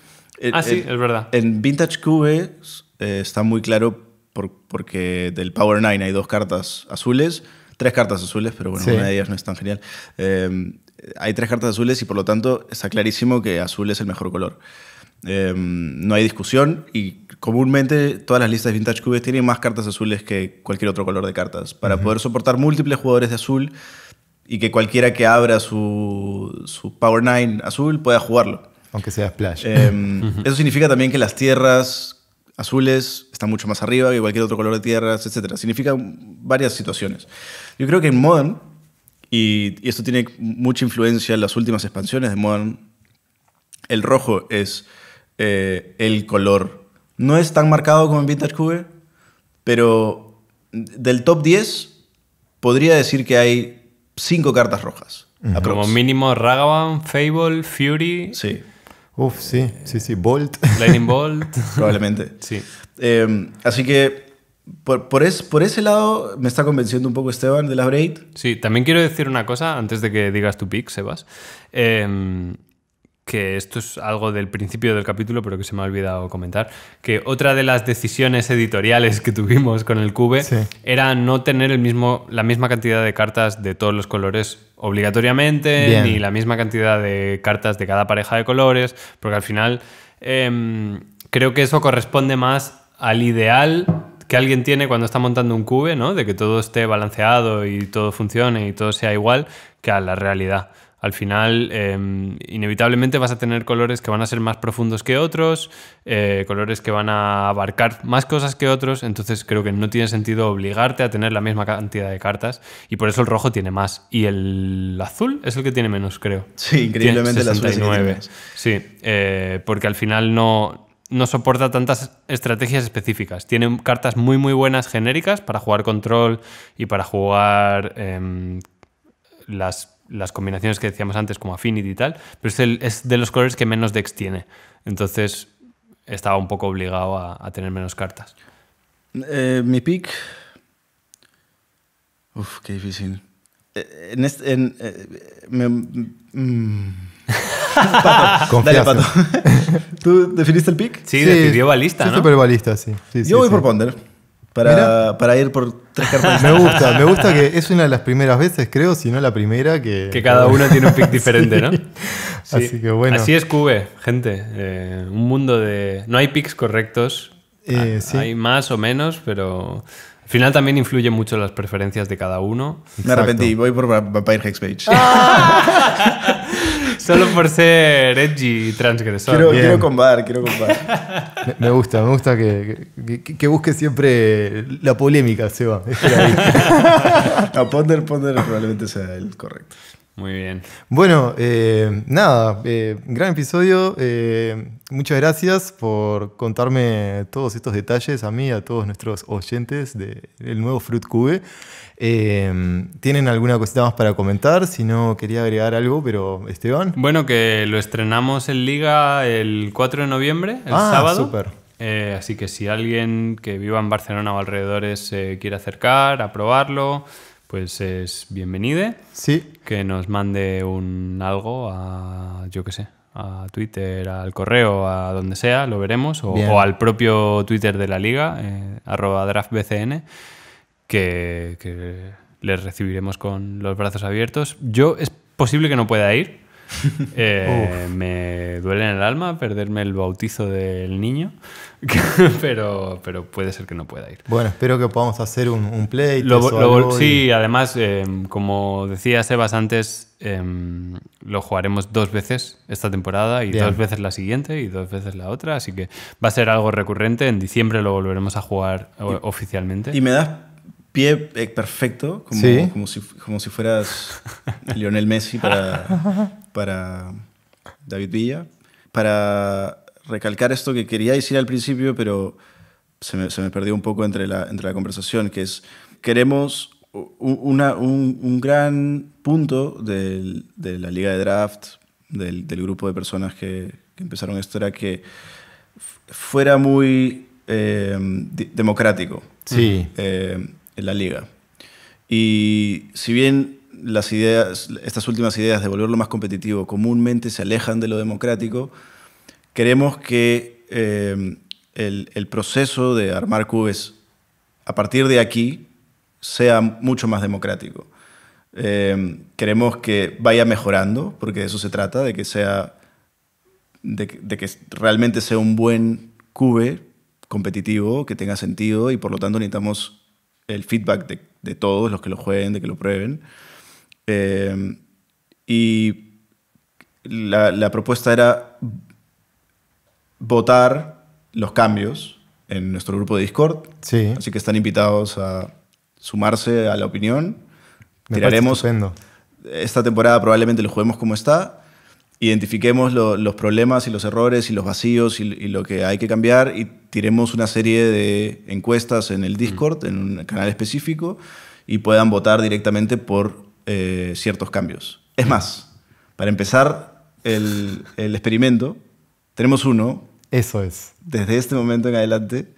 Ah, sí, es verdad. En Vintage Cube eh, está muy claro porque del Power 9 hay dos cartas azules tres cartas azules, pero bueno, una de ellas no es tan genial. Em, hay tres cartas azules y por lo tanto está clarísimo que azul es el mejor color. Em, no hay discusión y comúnmente todas las listas Vintage Cubes tienen más cartas azules que cualquier otro color de cartas. Para poder soportar múltiples jugadores de azul y que cualquiera que abra su, Power 9 azul pueda jugarlo. Aunque sea Splash. Em, eso significa también que las tierras azules, están mucho más arriba que cualquier otro color de tierras, etc. Significa varias situaciones. Yo creo que en Modern, y, esto tiene mucha influencia en las últimas expansiones de Modern, el rojo es eh, el color. No es tan marcado como en Vintage Cube, pero del top 10 podría decir que hay 5 cartas rojas. Como mínimo Ragavan, Fable, Fury. Sí. Uf, sí, sí, sí, Bolt. Lightning Bolt. Probablemente. sí. Em, así que por, es, por ese lado me está convenciendo un poco Esteban de la Braid. Sí, también quiero decir una cosa antes de que digas tu pick, Sebas. Eh, que esto es algo del principio del capítulo, pero que se me ha olvidado comentar, que otra de las decisiones editoriales que tuvimos con el Cube era no tener el mismo, la misma cantidad de cartas de todos los colores obligatoriamente, ni la misma cantidad de cartas de cada pareja de colores, porque al final em, creo que eso corresponde más al ideal que alguien tiene cuando está montando un cube, ¿no? De que todo esté balanceado y todo funcione y todo sea igual que a la realidad al final em, inevitablemente vas a tener colores que van a ser más profundos que otros, eh, colores que van a abarcar más cosas que otros, entonces creo que no tiene sentido obligarte a tener la misma cantidad de cartas y por eso el rojo tiene más y el azul es el que tiene menos, creo. Sí, increíblemente las nueve. sí, eh, porque al final no, no soporta tantas estrategias específicas. Tiene cartas muy muy buenas genéricas para jugar control y para jugar em, las las combinaciones que decíamos antes, como Affinity y tal, pero es, de los colores que menos decks tiene. Entonces estaba un poco obligado a, tener menos cartas. Eh, mi pick. Uf, qué difícil. Eh, en este, ¿Tú definiste el pick? Sí, decidió balista, ¿no? Super balista, sí. Yo voy por Ponder. Para, ir por tres cartas. me gusta, me gusta que es una de las primeras veces, creo, si no la primera, que. cada uno tiene un pick diferente, ¿no? Así bueno. Así es Cube, gente. Eh, un mundo de. No hay picks correctos. Eh, ah, hay más o menos, pero. Al final también influyen mucho las preferencias de cada uno. Me arrepentí, voy por Vampire Hex Page. Ah. Solo por ser edgy y transgresor. Quiero, quiero combar, quiero combar. Me, gusta, me gusta que, busque siempre la polémica, Seba. A Ponder, Ponder probablemente sea el correcto. Muy bien. Bueno, eh, nada, eh, gran episodio. Eh, muchas gracias por contarme todos estos detalles a mí, a todos nuestros oyentes del nuevo Fruit Cube. Em, ¿Tienen alguna cosita más para comentar? Si no, quería agregar algo, pero Esteban. Bueno, que lo estrenamos en Liga el 4 de noviembre, el ah, sábado. Eh, así que si alguien que viva en Barcelona o alrededores se quiere acercar a probarlo, pues es bienvenido. Sí. Que nos mande un algo a, yo qué sé, a Twitter, al correo, a donde sea, lo veremos, o, al propio Twitter de la liga, eh, arroba draftbcn que, les recibiremos con los brazos abiertos. Yo es posible que no pueda ir. Eh, me duele en el alma perderme el bautizo del niño, pero, pero puede ser que no pueda ir. Bueno, espero que podamos hacer un, play. sí, además, eh, como decía Sebas antes, eh, lo jugaremos dos veces esta temporada y dos veces la siguiente y dos veces la otra, así que va a ser algo recurrente. En diciembre lo volveremos a jugar oficialmente. Y me das pie eh, perfecto, como, si, fueras Lionel Messi para, para David Villa, para recalcar esto que quería decir al principio, pero se me, se perdió un poco entre la, entre la conversación, que es, queremos una, un, gran punto de la liga de draft, del, grupo de personas que, empezaron esto, era que fuera muy eh, democrático. Sí. Eh, en la liga. Y si bien las ideas, estas últimas ideas de volverlo más competitivo comúnmente se alejan de lo democrático, queremos que em, el, el, proceso de armar cubes a partir de aquí sea mucho más democrático. Em, queremos que vaya mejorando, porque de eso se trata, de que sea de, de, que realmente sea un buen cube competitivo, que tenga sentido y por lo tanto necesitamos el feedback de, todos los que lo jueguen, de que lo prueben. Eh, y la, propuesta era votar los cambios en nuestro grupo de Discord. Así que están invitados a sumarse a la opinión. Me Esta temporada probablemente lo juguemos como está identifiquemos los problemas y los errores y los vacíos y, lo que hay que cambiar y tiremos una serie de encuestas en el Discord, en un canal específico, y puedan votar directamente por eh, ciertos cambios. Es más, para empezar el, experimento, tenemos uno. Eso es. Desde este momento en adelante,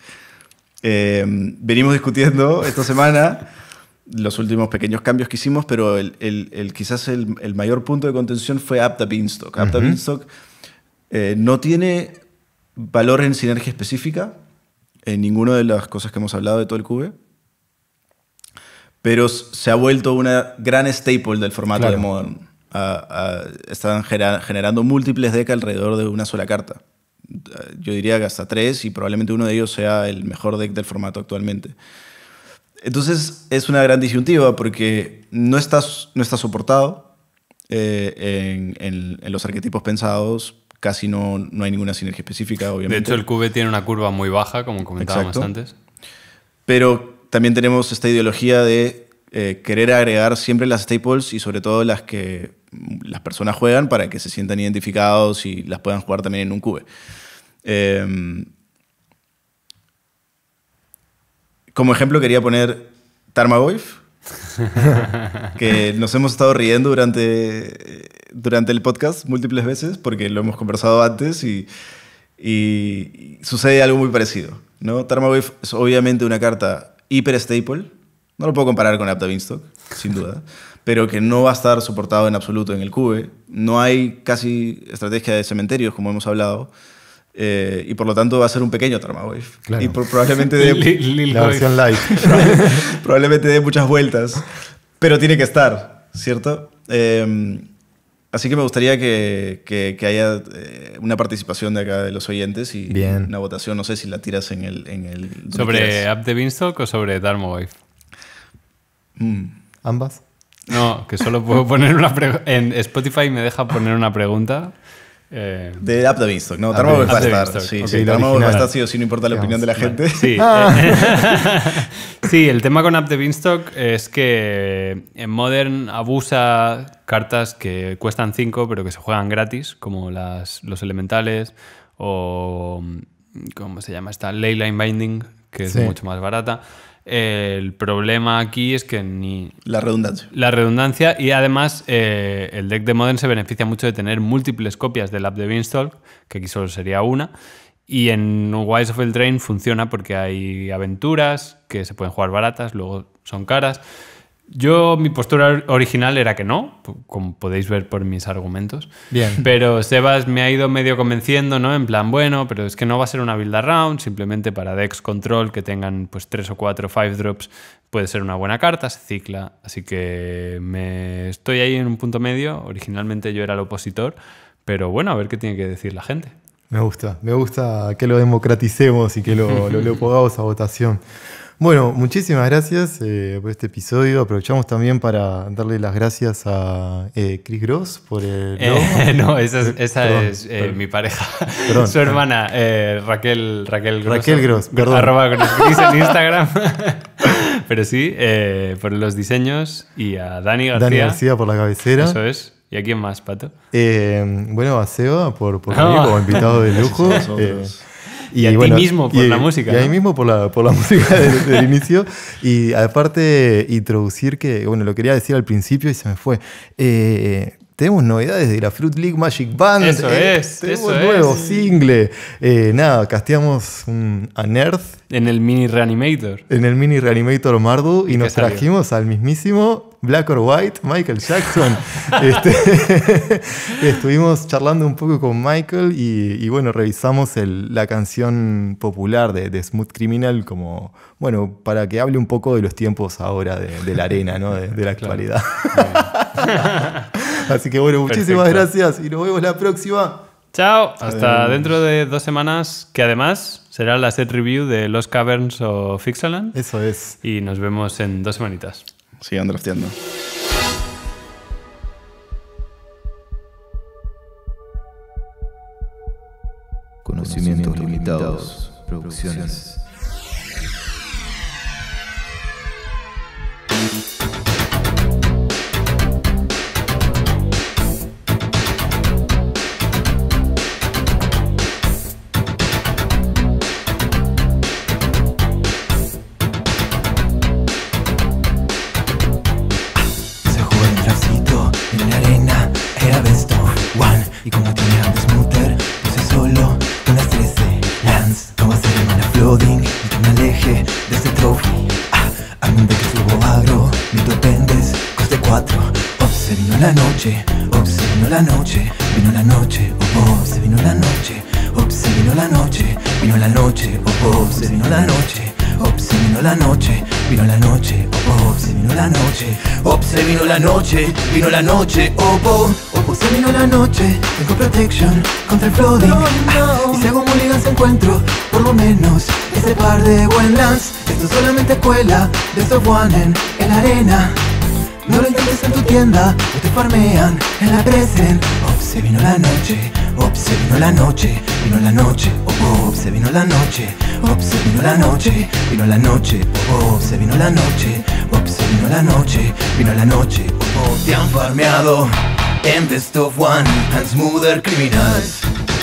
eh, venimos discutiendo esta semana los últimos pequeños cambios que hicimos, pero el, quizás el, mayor punto de contención fue Apta Beanstalk. Apta uh no tiene valor en sinergia específica en ninguna de las cosas que hemos hablado de todo el cube, pero se ha vuelto una gran staple del formato de Modern. están generando múltiples decks alrededor de una sola carta. Eh, yo diría que hasta tres y probablemente uno de ellos sea el mejor deck del formato actualmente. Entonces es una gran disyuntiva porque no está no está soportado eh, en, los arquetipos pensados, casi no, hay ninguna sinergia específica, obviamente. De hecho, el QB tiene una curva muy baja, como comentábamos antes. Pero también tenemos esta ideología de eh, querer agregar siempre las staples y sobre todo las que las personas juegan para que se sientan identificados y las puedan jugar también en un cube. Eh, em, Como ejemplo quería poner Tarmogoyf, que nos hemos estado riendo durante, eh, durante el podcast múltiples veces porque lo hemos conversado antes y, sucede algo muy parecido. ¿no? es obviamente una carta hiper staple, no lo puedo comparar con Apta sin duda, pero que no va a estar soportado en absoluto en el cube. No hay casi estrategia de cementerios, como hemos hablado. Eh, y por lo tanto va a ser un pequeño Tarmowave Y probablemente dé. la versión probablemente dé muchas vueltas. Pero tiene que estar, ¿cierto? Em, así que me gustaría que, haya eh, una participación de acá de los oyentes y una votación. No sé si la tiras en el. ¿Sobre App de Beanstalk o sobre Tarmowave mm. ¿Ambas? No, que solo puedo poner una pregunta. En Spotify me deja poner una pregunta eh, de Up the Beanstalk, no, va a Sí, sí va a sí o no importa la opinión de la gente. Sí, ah. sí, el tema con Up the Beanstalk es que en Modern abusa cartas que cuestan 5 pero que se juegan gratis, como las, los elementales o. ¿Cómo se llama esta? Leyline Binding, que es mucho más barata el problema aquí es que ni... La redundancia. La redundancia y además eh, el deck de Modern se beneficia mucho de tener múltiples copias del app de Beanstalk, que aquí solo sería una, y en Wise of the Drain funciona porque hay aventuras que se pueden jugar baratas, luego son caras, yo, mi postura original era que no, como podéis ver por mis argumentos. Bien. Pero Sebas me ha ido medio convenciendo, ¿no? En plan, bueno, pero es que no va a ser una build round, simplemente para decks control que tengan pues tres o cuatro five drops puede ser una buena carta, se cicla. Así que me estoy ahí en un punto medio. Originalmente yo era el opositor, pero bueno, a ver qué tiene que decir la gente. Me gusta, me gusta que lo democraticemos y que lo, lo, a votación. Bueno, muchísimas gracias eh, por este episodio. Aprovechamos también para darle las gracias a eh, Chris Gross por el. Eh, no, esa es, eh, mi pareja. Su hermana, Raquel, Raquel Gross. Raquel Gross, perdón. Arroba en Instagram. Pero sí, por los diseños y a Dani García. Dani García por la cabecera. Eso es. ¿Y a quién más, Pato? bueno, a Seba por, por como invitado de lujo y, a ti mismo por la música. Y ahí mismo por la, música del, inicio. Y aparte, introducir que, bueno, lo quería decir al principio y se me fue. Eh, tenemos novedades de la Fruit League Magic Band. Eso eh, es. Tenemos nuevo single. Eh, nada, casteamos un Unearth. En el mini Reanimator. En el mini Reanimator Mardu y nos trajimos al mismísimo Black or White, Michael Jackson. Este, estuvimos charlando un poco con Michael y, bueno, revisamos la canción popular de, Smooth Criminal como, bueno, para que hable un poco de los tiempos ahora de, la arena, ¿no? De, la actualidad. Así que bueno, muchísimas gracias y nos vemos la próxima. Chao, hasta dentro de dos semanas, que además será la set review de Los Caverns o Fixaland. Eso es. Y nos vemos en dos semanitas sigan drafteando. Conocimientos limitados, producciones. noche, se vino la noche, vino la noche, oh, oh se vino la noche, oh, se vino la noche, vino la noche, oh, oh se vino la noche, oh, se vino la noche, vino la noche, oh, oh se vino la noche, oh, se vino la noche, vino la noche, oh, se vino la noche, tengo protection contra el flooding, si hago mulligan se encuentro, por lo menos, ese par de buen esto solamente escuela, de soft one en la arena. No lo intentes en tu tienda, te farmean, en la crecen. Ops se vino la noche, Ops se vino la noche, vino la noche, oh se vino la noche, Ops se vino la noche, vino la noche, oh se vino la noche, ops se vino la noche, vino la noche, oh te han farmeado. En the stuff one and smoother criminals.